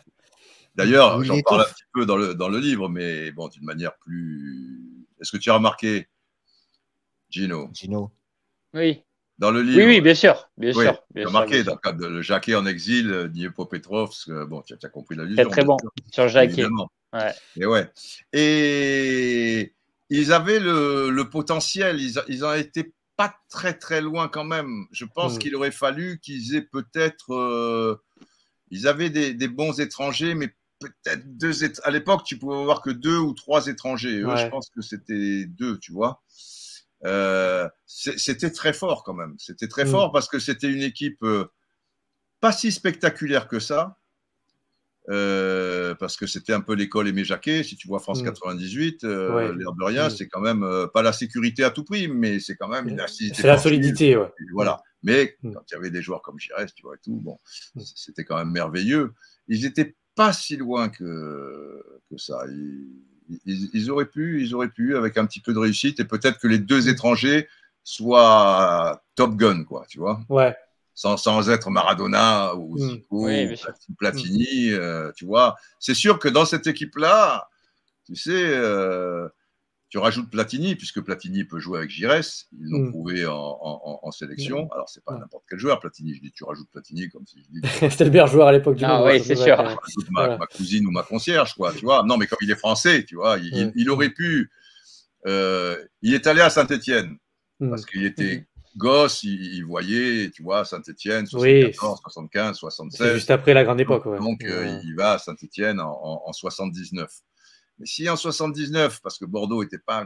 D'ailleurs, j'en parle un petit peu dans le, dans le livre, mais bon, d'une manière plus est-ce que tu as remarqué, Gino Gino. Oui. Dans le livre. Oui, oui, bien sûr. Bien sûr. tu as remarqué, dans le cadre Jacquet en exil, euh, Dniepo bon, tu as, compris la vision. C'est très bon, sur Jacquet. Ouais. Et ouais. Et ils avaient le, potentiel, ils, ils étaient pas très très loin quand même. Je pense mm. qu'il aurait fallu qu'ils aient peut-être. Euh, ils avaient des, des, bons étrangers, mais peut-être deux. À l'époque, tu pouvais avoir que deux ou trois étrangers. je pense que c'était deux, tu vois. Euh, c'était très fort quand même. C'était très mm. fort parce que c'était une équipe euh, pas si spectaculaire que ça. Euh, parce que c'était un peu l'école Aimé Jacquet. Si tu vois France 98, mm. l'air de rien, mm. c'est quand même pas la sécurité à tout prix, mais c'est quand même une assise. C'est la solidité, ouais. Voilà. Mais quand il y avait des joueurs comme Giresse, tu vois, et tout, bon, c'était quand même merveilleux. Ils étaient pas si loin que, ça. Ils, auraient pu, ils auraient pu, avec un petit peu de réussite, et peut-être que les deux étrangers soient Top Gun, quoi, tu vois. Ouais. Sans, sans, être Maradona ou mm. Platini, euh, tu vois. C'est sûr que dans cette équipe-là, tu sais, euh, tu rajoutes Platini, puisque Platini peut jouer avec Giresse, ils l'ont trouvé mm. en, sélection. Alors, mm. Alors, c'est pas n'importe quel joueur, Platini. Je dis, tu rajoutes Platini comme si je dis. C'était le meilleur joueur à l'époque du ah, oui, c'est sûr. ma, cousine ou ma concierge, quoi, tu vois. Non, mais comme il est français, tu vois, il, aurait pu. Euh, il est allé à Saint-Etienne mm. parce qu'il était mm-hmm. gosse, il, voyait, tu vois, Saint-Etienne, 74, 75, 76. Juste après la grande époque. Ouais. Donc, euh, il va à Saint-Etienne en 79. Mais si en 79, parce que Bordeaux n'était pas.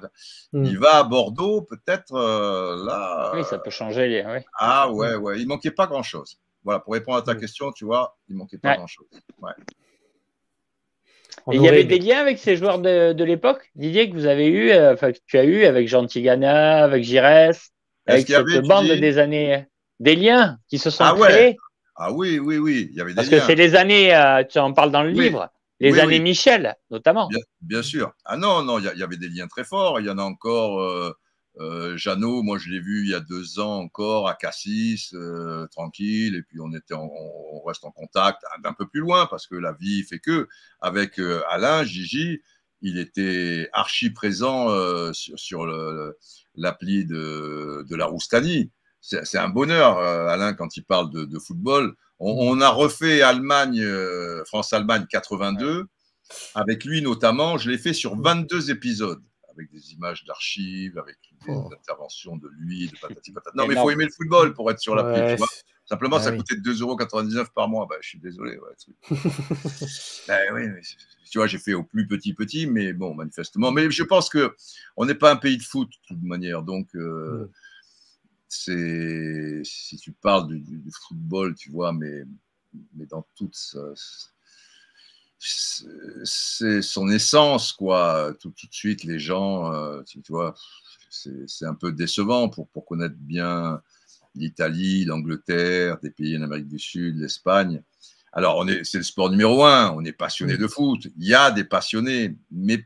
Hmm. Il va à Bordeaux, peut-être euh, là. Oui, ça peut changer. Les... Ah hmm. ouais, ouais. Il manquait pas grand-chose. Voilà, pour répondre à ta hmm. question, tu vois, il manquait pas grand-chose. il y avait des liens avec ces joueurs de, l'époque, Didier, que vous avez eu, euh, que tu as eu avec Jean Tigana, avec Giresse, avec cette bande des années. Des liens qui se sont ah créés. Ah oui, oui, oui. Il y avait des Parce que c'est les années, euh, tu en parles dans le livre, les années Michel, notamment. Bien, sûr. Ah non, non, il y, avait des liens très forts. Il y en a encore. Euh, euh, Jeannot, moi je l'ai vu il y a deux ans encore à Cassis, euh, tranquille, et puis on, était on reste en contact d'un peu plus loin parce que la vie fait que. Avec euh, Alain, Gigi, il était archi présent sur, sur l'appli de, de, la Roustanie. C'est un bonheur, Alain, quand il parle de, de football. On, a refait Allemagne, euh, France-Allemagne 82, avec lui notamment. Je l'ai fait sur 22 épisodes avec des images d'archives, avec des oh. interventions de lui, de patati patati. Non, mais il faut aimer le football pour être sur la ouais, Simplement, ça coûtait euros par mois. Bah, je suis désolé. bah, oui, tu vois, j'ai fait au plus petit petit, mais bon, manifestement. Mais je pense que on n'est pas un pays de foot, de toute manière. Donc, euh, c'est si tu parles du, football, tu vois, mais, mais dans toute c'est son essence, quoi. Tout, tout, de suite, les gens, euh, tu, vois, c'est un peu décevant pour, connaître bien l'Italie, l'Angleterre, des pays en Amérique du Sud, l'Espagne. Alors, c'est le sport numéro un, on est passionné de foot, il y a des passionnés, mais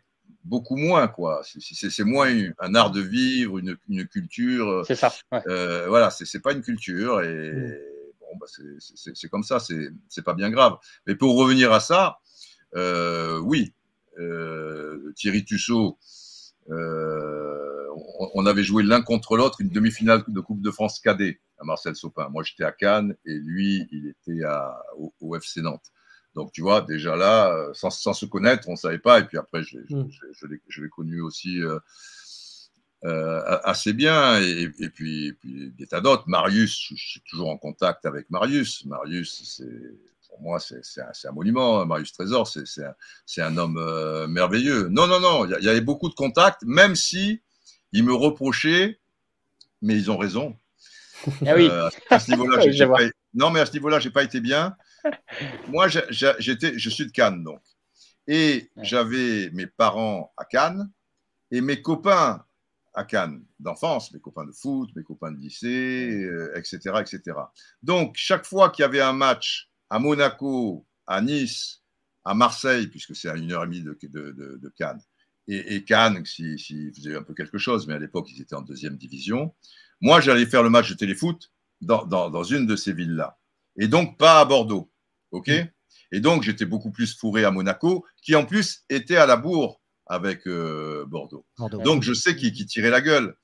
beaucoup moins, quoi. C'est moins un art de vivre, une, culture. Euh, c'est ça. Euh, voilà, c'est pas une culture et mm. bah, c'est comme ça, c'est pas bien grave. Mais pour revenir à ça, euh, oui, Thierry Tussaud, on, avait joué l'un contre l'autre une demi-finale de Coupe de France cadet à Marcel Sopin. Moi, j'étais à Cannes et lui, il était à, au FC Nantes. Donc, tu vois, déjà là, euh, sans, se connaître, on ne savait pas. Et puis après, mm. je, l'ai connu aussi euh, euh, assez bien. Et, puis, et, des tas d'autres. Marius, je suis toujours en contact avec Marius. Marius, c'est. Pour moi, c'est un, monument, hein. Marius Trésor, c'est un, homme merveilleux. Non, non, non, il y, avait beaucoup de contacts, même si il me reprochaient, mais ils ont raison. Ah oui. à ce niveau-là, non, mais à ce niveau-là, j'ai pas été bien. Moi, j'étais, je suis de Cannes, donc. Et j'avais mes parents à Cannes et mes copains à Cannes d'enfance, mes copains de foot, mes copains de lycée, etc., euh, etc. Donc, chaque fois qu'il y avait un match à Monaco, à Nice, à Marseille, puisque c'est à une heure et demie de, Cannes, et, Cannes, si vous avez un peu quelque chose, mais à l'époque, ils étaient en deuxième division, moi, j'allais faire le match de téléfoot dans une de ces villes-là. Et donc, pas à Bordeaux. OK mm. Et donc, j'étais beaucoup plus fourré à Monaco, qui en plus était à la bourre avec euh, Bordeaux. Donc, je sais qui, tirait la gueule.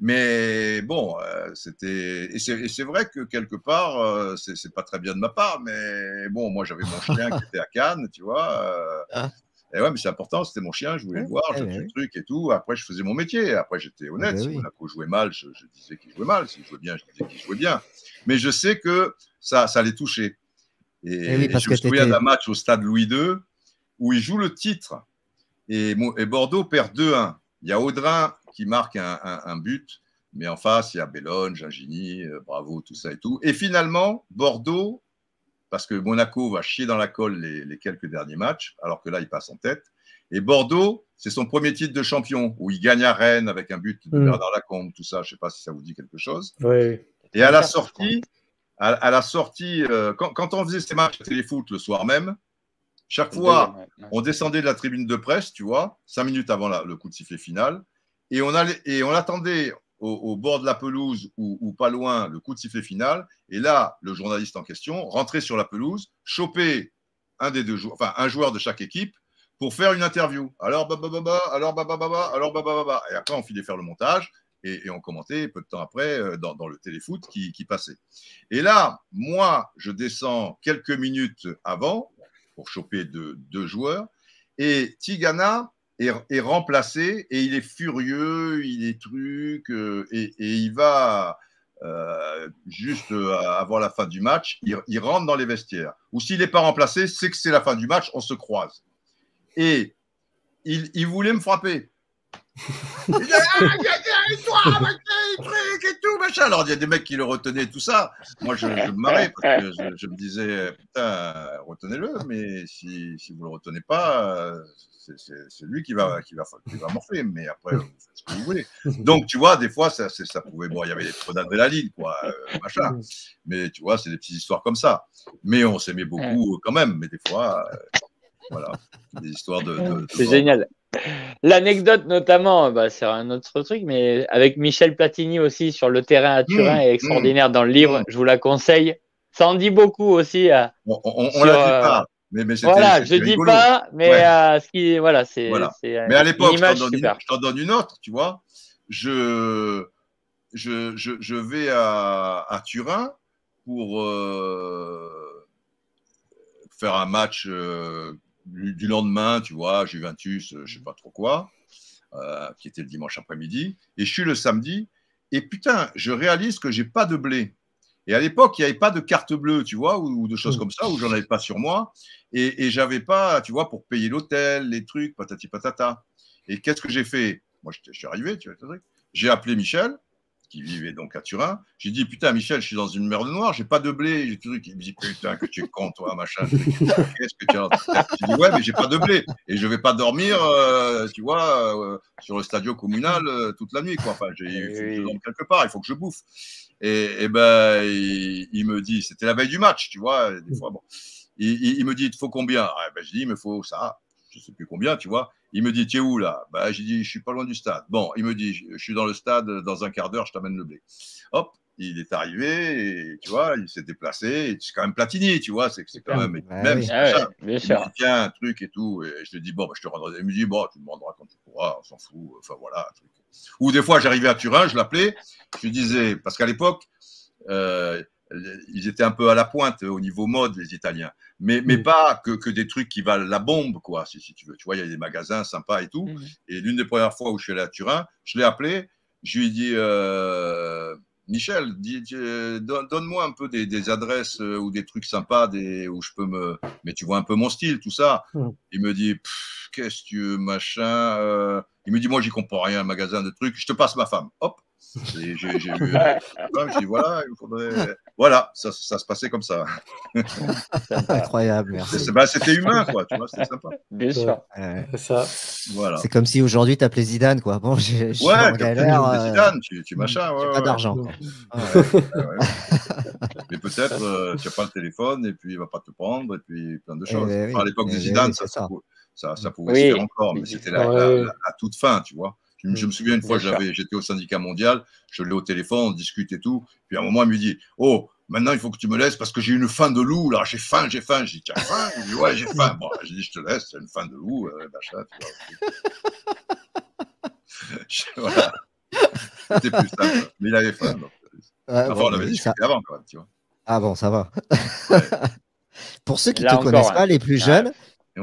Mais bon, euh, c'était. Et c'est vrai que quelque part, euh, c'est pas très bien de ma part, mais bon, moi, j'avais mon chien qui était à Cannes, tu vois. Ah. Et ouais, mais c'est important, c'était mon chien, je voulais le voir, eh je faisais le truc et tout. Après, je faisais mon métier. Après, j'étais honnête. Eh ben si Monaco jouait mal, je, je disais qu'il jouait mal. S'il jouait bien, je disais qu'il jouait bien. Mais je sais que ça, ça toucher. Eh et, parce je me souviens d'un match au stade Louis II où il joue le titre. Et, Bordeaux perd 2-1. Il y a Audrin qui marque un, but, mais en face, il y a Bellone, Gingini, euh, Bravo, tout ça et tout. Et finalement, Bordeaux, parce que Monaco va chier dans la colle les, quelques derniers matchs, alors que là, il passe en tête. Et Bordeaux, c'est son premier titre de champion, où il gagne à Rennes avec un but de hmm. Bernard Lacombe, tout ça, je ne sais pas si ça vous dit quelque chose. Et à la sortie, à, la sortie, euh, quand, on faisait ces matchs à téléfoot le soir même, chaque fois, on descendait de la tribune de presse, tu vois, cinq minutes avant le coup de sifflet final, et on, et on attendait au, bord de la pelouse ou, pas loin le coup de sifflet final, et là, le journaliste en question rentrait sur la pelouse, chopait un des deux joueurs, enfin un joueur de chaque équipe, pour faire une interview. Alors, bah, bah, bah, bah alors, bah, bah, bah, bah, alors, bah, bah, bah, bah. Et après, on filait faire le montage et, et on commentait peu de temps après euh, dans, le téléfoot qui, qui, passait. Et là, moi, je descends quelques minutes avant pour choper deux, deux joueurs, et Tigana est, remplacé, et il est furieux, il est truc, euh, et, il va... Euh, juste avant la fin du match, il, rentre dans les vestiaires. Ou s'il n'est pas remplacé, c'est que c'est la fin du match, on se croise. Et il, voulait me frapper. Il, ah, tout, Alors, il y a des mecs qui le retenaient, tout ça. Moi, je, je me marrais parce que je, me disais, putain, retenez-le, mais si, si vous le retenez pas, c'est lui qui va, qui, va, qui va morfler, mais après, vous faites ce que vous voulez. Donc, tu vois, des fois, ça, ça pouvait. Bon, il y avait des La Ligne, quoi, euh, machin. Mais tu vois, c'est des petites histoires comme ça. Mais on s'aimait beaucoup quand même, mais des fois, euh, voilà, des histoires de c'est génial. L'anecdote notamment, bah, c'est un autre truc, mais avec Michel Platini aussi sur le terrain à Turin mmh, est mmh. extraordinaire dans le livre. Mmh. Je vous la conseille. Ça en dit beaucoup aussi. on, ne la dit euh, pas. Mais, voilà, je ne dis pas, mais ce qui, voilà, c'est. Mais à l'époque, je t'en donne, une autre, tu vois. Je, je, je, vais à, à, Turin pour euh, faire un match euh, du, lendemain, tu vois, Juventus, euh, je sais mhm. pas trop quoi, euh, qui était le dimanche après-midi, et je suis le samedi, et putain, je réalise que j'ai pas de blé. Et à l'époque, il n'y avait pas de carte bleue, tu vois, ou, de choses mm. comme ça, où j'en avais pas sur moi, et, j'avais pas, tu vois, pour payer l'hôtel, les trucs, patati patata. Et qu'est-ce que j'ai fait Moi, je suis arrivé, tu vois, j'ai appelé Michel, qui vivait donc à Turin. J'ai dit, putain, Michel, je suis dans une mer de noire, j'ai pas de blé. J'ai Il me dit, putain, que tu es con, toi, machin. Qu'est-ce que tu as J'ai dit, ouais, mais j'ai pas de blé. Et je vais pas dormir, euh, tu vois, euh, sur le stadio communal euh, toute la nuit, quoi. Enfin, j'ai eh oui. quelque part, il faut que je bouffe. Et, ben, il, me dit, c'était la veille du match, tu vois, des fois, bon. Il, me dit, il faut combien ah, ben, Je dis, il me faut ça je sais plus combien, tu vois. Il me dit, tu es où là bah, J'ai dit, je suis pas loin du stade. Bon, il me dit, je suis dans le stade, dans un quart d'heure, je t'amène le blé. Hop, il est arrivé, et, tu vois, il s'est déplacé. C'est quand même Platini, tu vois, c'est quand même. Bah même ah ça, il tiens, un truc et tout. Et je lui dis, bon, bah, je te rendrai. Il me dit, bon, tu me rendras quand tu pourras, on s'en fout. Enfin, voilà. Un truc. Ou des fois, j'arrivais à Turin, je l'appelais, je lui disais, parce qu'à l'époque, euh, ils étaient un peu à la pointe euh, au niveau mode, les Italiens. Mais, mm. pas que, des trucs qui valent la bombe, quoi, si, tu veux. Tu vois, il y a des magasins sympas et tout. Mm. Et l'une des premières fois où je suis allé à Turin, je l'ai appelé, je lui ai dit euh, Michel, euh, donne-moi un peu des, adresses ou des trucs sympas des, où je peux me. Mais tu vois un peu mon style, tout ça. Mm. Il me dit Qu'est-ce que tu veux, machin Il me dit Moi, j'y comprends rien, un magasin de trucs, je te passe ma femme. Hop j'ai vu, je voilà, il faudrait. Voilà, ça, ça se passait comme ça. Incroyable, merci. Bah, c'était humain, quoi, tu vois, c'était sympa. Bien sûr. C'est ça. Voilà. C'est comme si aujourd'hui tu appelais Zidane, quoi. Bon, j'ai. Ouais, galère, euh... Zidane, tu, tu machin. pas ouais, d'argent. Mais peut-être, euh, tu n'as pas le téléphone et puis il ne va pas te prendre et puis plein de eh choses. à l'époque de eh Zidane, ça, ça, ça, pouvait se faire encore, mais c'était la, toute fin, tu vois. Mm. Je, me souviens une fois, j'avais, j'étais au syndicat mondial, je l'ai au téléphone, on discute et tout. Puis à un moment, il me dit Oh, maintenant il faut que tu me laisses parce que j'ai une faim de loup, là, j'ai faim, j'ai faim. J'ai dit, Tiens, faim Il dit, ouais, j'ai faim. Bon, j'ai dit, je te laisse, j'ai une faim de loup, euh, C'était plus simple. Mais il avait faim. Euh, avant, on avait discuté avant, quand même, tu vois. Ah bon, ça va. Pour ceux qui ne te connaissent pas, hein. les plus jeunes,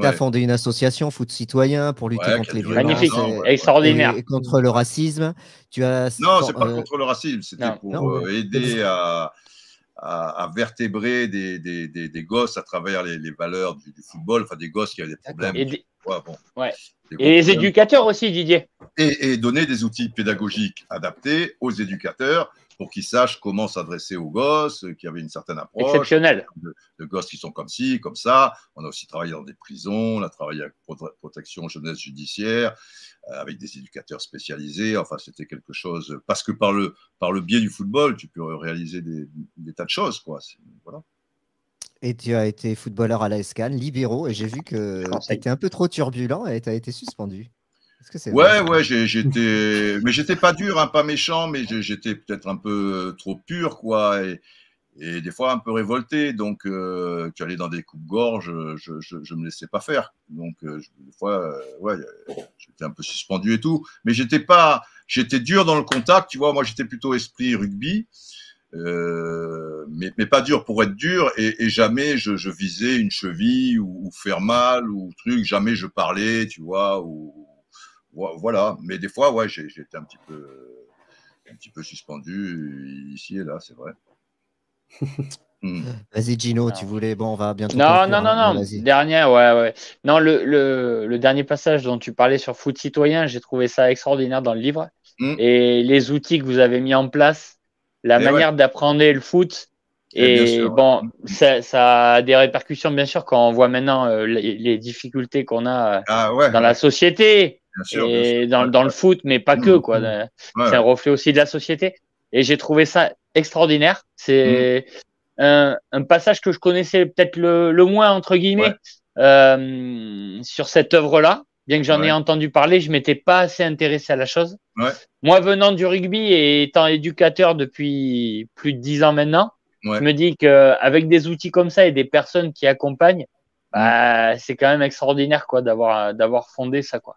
tu as fondé une association Foot Citoyen pour lutter contre les violences. Magnifique, extraordinaire. contre le racisme. Tu as, non, c'est pas euh, contre le racisme, c'était pour euh, aider à, à, vertébrer des, des, des, des, gosses à travers les, valeurs du, football, enfin des gosses qui avaient des problèmes. Et, bon, et les éducateurs aussi, Didier. Et, et donner des outils pédagogiques adaptés aux éducateurs pour qu'ils sachent comment s'adresser aux gosses euh, qui avait une certaine approche. De, gosses qui sont comme ci, comme ça. On a aussi travaillé dans des prisons, on a travaillé avec protection jeunesse judiciaire, euh, avec des éducateurs spécialisés. Enfin, c'était quelque chose. Parce que par le, par le biais du football, tu peux réaliser des, tas de choses, quoi. Voilà. Et tu as été footballeur à la SCAN, libéraux, et j'ai vu que tu étais un peu trop turbulent et tu as été suspendu. Que ouais, ouais, j'étais, mais j'étais pas dur, hein, pas méchant, mais j'étais peut-être un peu euh, trop pur, quoi, et, et, des fois un peu révolté. Donc, euh, tu allais dans des coupes gorge euh, je, je, me laissais pas faire. Donc, des fois, ouais, j'étais un peu suspendu et tout, mais j'étais pas, j'étais dur dans le contact, tu vois. Moi, j'étais plutôt esprit rugby. Mais, mais, pas dur pour être dur et, jamais je, visais une cheville ou, ou, faire mal ou truc jamais je parlais tu vois ou voilà, mais des fois, ouais, j'étais un petit peu, un petit peu suspendu ici et là, c'est vrai. Hmm. Vas-y Gino, tu ah. voulais, bon, on va bientôt. Non, non, non, hein, non. ouais, ouais. Non, le, le, dernier passage dont tu parlais sur foot citoyen, j'ai trouvé ça extraordinaire dans le livre. Hmm. Et les outils que vous avez mis en place, la eh manière d'apprendre le foot, eh et bon, ça, a des répercussions, bien sûr, quand on voit maintenant euh, les, difficultés qu'on a euh, ah dans la société et Dans, le foot, mais pas que. quoi. Mmh. C'est un reflet aussi de la société. Et j'ai trouvé ça extraordinaire. C'est mmh. un, un, passage que je connaissais peut-être le, le, moins, entre guillemets, euh, sur cette œuvre-là. Bien que j'en ai entendu parler, je m'étais pas assez intéressé à la chose. Moi, venant du rugby et étant éducateur depuis plus de dix ans maintenant, je me dis qu'avec des outils comme ça et des personnes qui accompagnent, mmh. bah, c'est quand même extraordinaire quoi d'avoir d'avoir fondé ça quoi.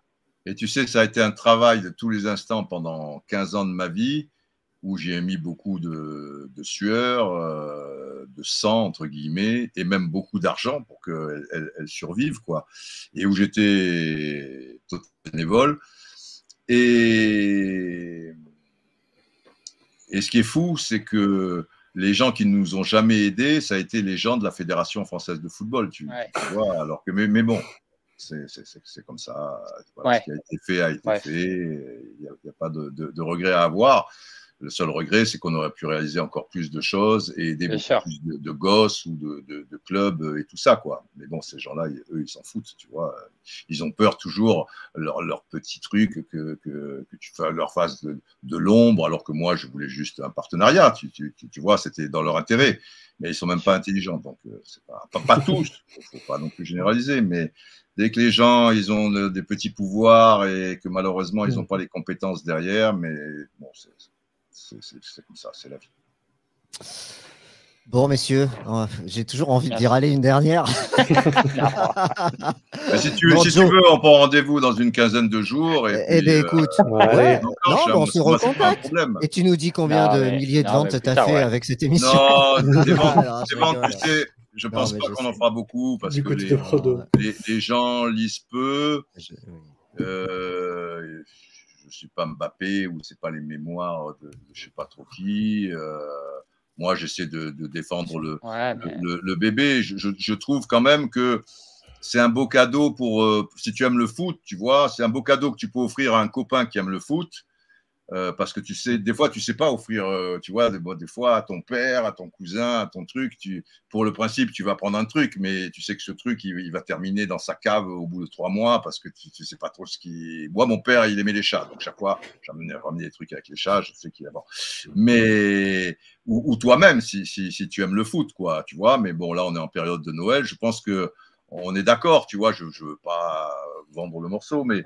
Et tu sais, ça a été un travail de tous les instants pendant 15 ans de ma vie où j'ai mis beaucoup de, sueur, euh, de sang, entre guillemets, et même beaucoup d'argent pour qu'elle elle, survive, quoi. Et où j'étais bénévole. Et, et ce qui est fou, c'est que les gens qui ne nous ont jamais aidés, ça a été les gens de la Fédération française de football, tu, vois. Alors que, mais bon, c'est comme ça. Ce qui a été fait a été fait. Il n'y a, pas de, de, de, regret à avoir. Le seul regret, c'est qu'on aurait pu réaliser encore plus de choses et des plus de, gosses ou de, de, clubs et tout ça, quoi. Mais bon, ces gens-là, eux, ils s'en foutent, tu vois. Ils ont peur toujours, leur, leur petit truc, que, que, que tu leur fasses de, l'ombre, alors que moi, je voulais juste un partenariat, tu, tu, tu vois, c'était dans leur intérêt. Mais ils sont même pas intelligents, donc euh, c'est pas, pas, pas tous, faut pas non plus généraliser, mais dès que les gens ils ont des petits pouvoirs et que malheureusement ils n'ont mm. pas les compétences derrière, mais bon, c'est c'est comme ça, c'est la vie. Bon, messieurs, euh, j'ai toujours envie de d'y râler une dernière. Bah, si, tu, veux, on prend rendez-vous dans une quinzaine de jours. Et, et eh, eh ben, euh, écoute, on se recontacte. Et tu nous dis combien de milliers de ventes tu as fait avec cette émission Non, je pense pas qu'on en fera beaucoup parce que les, gens lisent peu. Euh, je suis pas Mbappé ou c'est pas les mémoires de, je je sais pas trop qui. Euh, moi, j'essaie de, défendre le, bébé. Je, trouve quand même que c'est un beau cadeau pour euh, si tu aimes le foot, tu vois, c'est un beau cadeau que tu peux offrir à un copain qui aime le foot. Euh, parce que tu sais, des fois, tu sais pas offrir, euh, tu vois, des, fois à ton père, à ton cousin, à ton truc. pour le principe, tu vas prendre un truc, mais tu sais que ce truc, il, va terminer dans sa cave au bout de trois mois parce que tu, sais pas trop ce qui. Moi, mon père, il aimait les chats, donc chaque fois, j'amenais ramener des trucs avec les chats. Je sais qu'il a Mais ou, toi-même, si, tu aimes le foot, quoi, tu vois. Mais bon, là, on est en période de Noël. Je pense que on est d'accord, tu vois. Je, je veux pas vendre le morceau, mais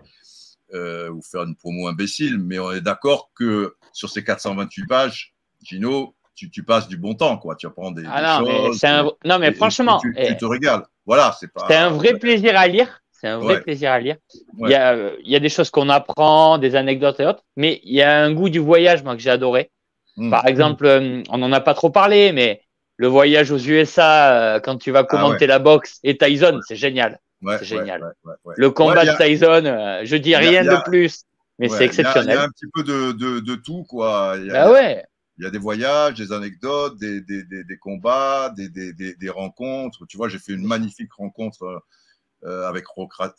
euh, ou faire une promo imbécile, mais on est d'accord que sur ces 428 pages, Gino, tu, passes du bon temps, quoi. Tu apprends des, ah non, mais choses. Non, mais franchement, eh, tu, te régales. Voilà, c'est un vrai plaisir à lire. C'est un vrai plaisir à lire. Euh, il, y a, des choses qu'on apprend, des anecdotes et autres, mais il y a un goût du voyage, moi, que j'ai adoré. Mmh. Par exemple, euh, on n'en a pas trop parlé, mais le voyage aux USA, quand tu vas ah commenter la boxe et Tyson, c'est génial c'est génial. le combat de Tyson, je dis rien de plus, mais c'est exceptionnel. Il y, a euh, un petit peu de, de, de tout, quoi. Il y, a, bah il y a des voyages, des anecdotes, des, des, des, des combats, des, rencontres. Tu vois, j'ai fait une magnifique rencontre euh, euh, avec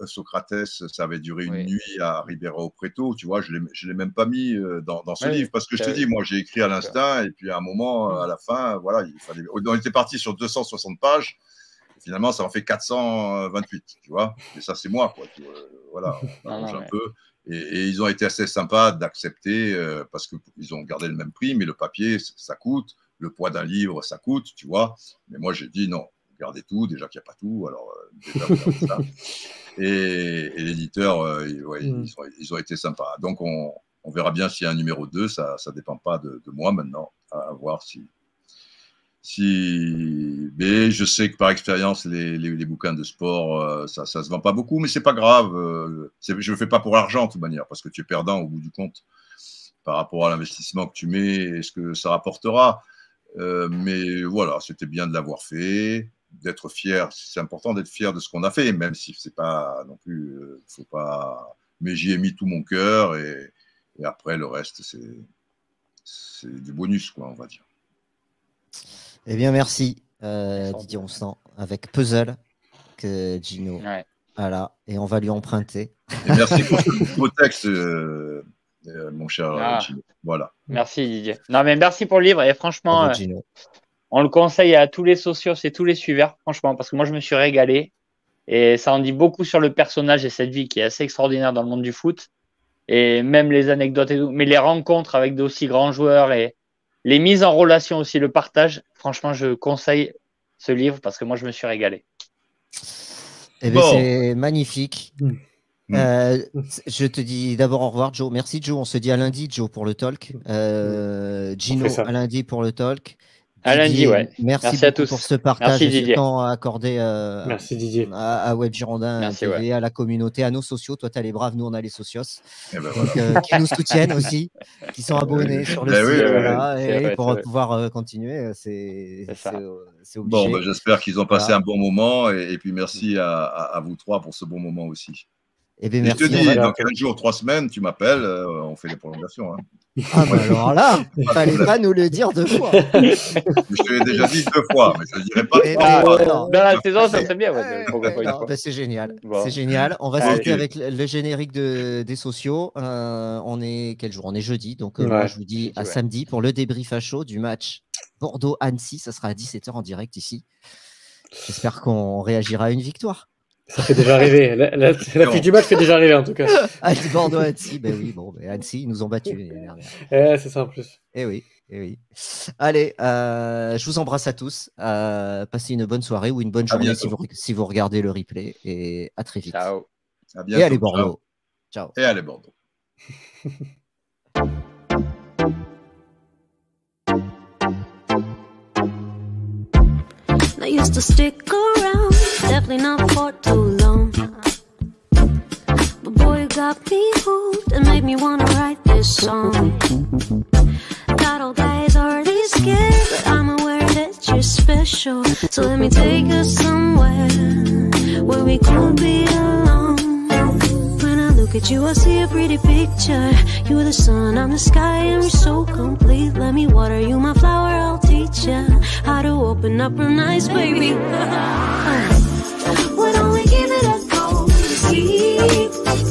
Socrates. Ça avait duré une nuit à Ribeiro Preto. Tu vois, je ne l'ai même pas mis dans, ce livre parce que je te dis, moi, j'ai écrit à l'instinct et puis à un moment, mm. à la fin, voilà, il On était parti sur 260 pages finalement, ça en fait 428, tu vois. Et ça, c'est moi, quoi. voilà, on ah un peu. Et, ils ont été assez sympas d'accepter euh, parce qu'ils ont gardé le même prix, mais le papier, ça coûte. Le poids d'un livre, ça coûte, tu vois. Mais moi, j'ai dit non, gardez tout, déjà qu'il n'y a pas tout. Alors, euh, ça. Et, l'éditeur, euh, mm. ils, ont été sympas. Donc, on, verra bien s'il y a un numéro 2. Ça ne dépend pas de, moi maintenant. à voir si, si, mais je sais que par expérience, les, bouquins de sport, euh, ça, ça se vend pas beaucoup, mais c'est pas grave. Euh, je le fais pas pour l'argent de toute manière, parce que tu es perdant au bout du compte par rapport à l'investissement que tu mets et ce que ça rapportera. Euh, mais voilà, c'était bien de l'avoir fait, d'être fier. C'est important d'être fier de ce qu'on a fait, même si c'est pas non plus, faut pas. Mais j'y ai mis tout mon cœur et, et après le reste, c'est du bonus, quoi, on va dire. Eh bien, merci, euh, Didier sent avec Puzzle, que Gino. Voilà, et on va lui emprunter. merci pour ce texte, euh, euh, mon cher ah. Gino. Voilà. Merci, Didier. Non, mais merci pour le livre. Et franchement, euh, on le conseille à tous les sociaux, et tous les suiveurs, franchement, parce que moi, je me suis régalé. Et ça en dit beaucoup sur le personnage et cette vie qui est assez extraordinaire dans le monde du foot. Et même les anecdotes et tout. Mais les rencontres avec d'aussi grands joueurs et, les mises en relation aussi, le partage. Franchement, je conseille ce livre parce que moi, je me suis régalé. Eh ben, c'est magnifique. Mm. Euh, je te dis d'abord au revoir, Joe. Merci, Joe. On se dit à lundi, Joe, pour le talk. Euh, Gino, à lundi pour le talk. À lundi, Merci, à tous pour ce partage merci, temps accordé euh, merci, À, Web Girondin TV, à la communauté, à nos sociaux. Toi, tu les braves, nous, on a les socios. Eh ben, euh, qui nous soutiennent aussi, qui sont abonnés sur le site pour pouvoir continuer. C'est obligé. Bon, j'espère qu'ils ont passé un bon moment et, puis merci à vous trois pour ce bon moment aussi je eh te dis, dans quelques jours, trois semaines, tu m'appelles, euh, on fait les prolongations. Hein. Ah, bah alors là, il fallait pas nous le dire deux fois. je te l'ai déjà dit deux fois, mais je ne dirai pas. Dans la saison, ça serait bien. Bah, c'est génial. C'est génial. On va s'arrêter avec le générique des sociaux. Euh, on est quel jour On est jeudi. Donc, euh, je vous dis à samedi pour le débrief à chaud du match Bordeaux-Annecy. Ça sera à 17h en direct ici. J'espère qu'on réagira à une victoire. Ça fait déjà rêver. La, la, du match fait déjà rêver en tout cas. Annecy, Bordeaux, Annecy. Ben oui, bon, ben Annecy, ils nous ont battus Eh, c'est ça en plus. Eh oui, eh oui. Allez, euh, je vous embrasse à tous. Euh, passez une bonne soirée ou une bonne journée si vous, regardez le replay. Et à très vite. Ciao. À bientôt. Et allez Bordeaux. Ciao. Et allez Bordeaux. I used to stick around, definitely not for too long. But boy, you got me hooked and made me wanna write this song. Got all guys already scared, but I'm aware that you're special. So let me take you somewhere where we could be alone. When I look at you, I see a pretty picture. You're the sun, I'm the sky, and we're so complete. Let me water you, my flower, I'll teach ya how to open up real nice, baby. Uh, why don't we give it a go? See?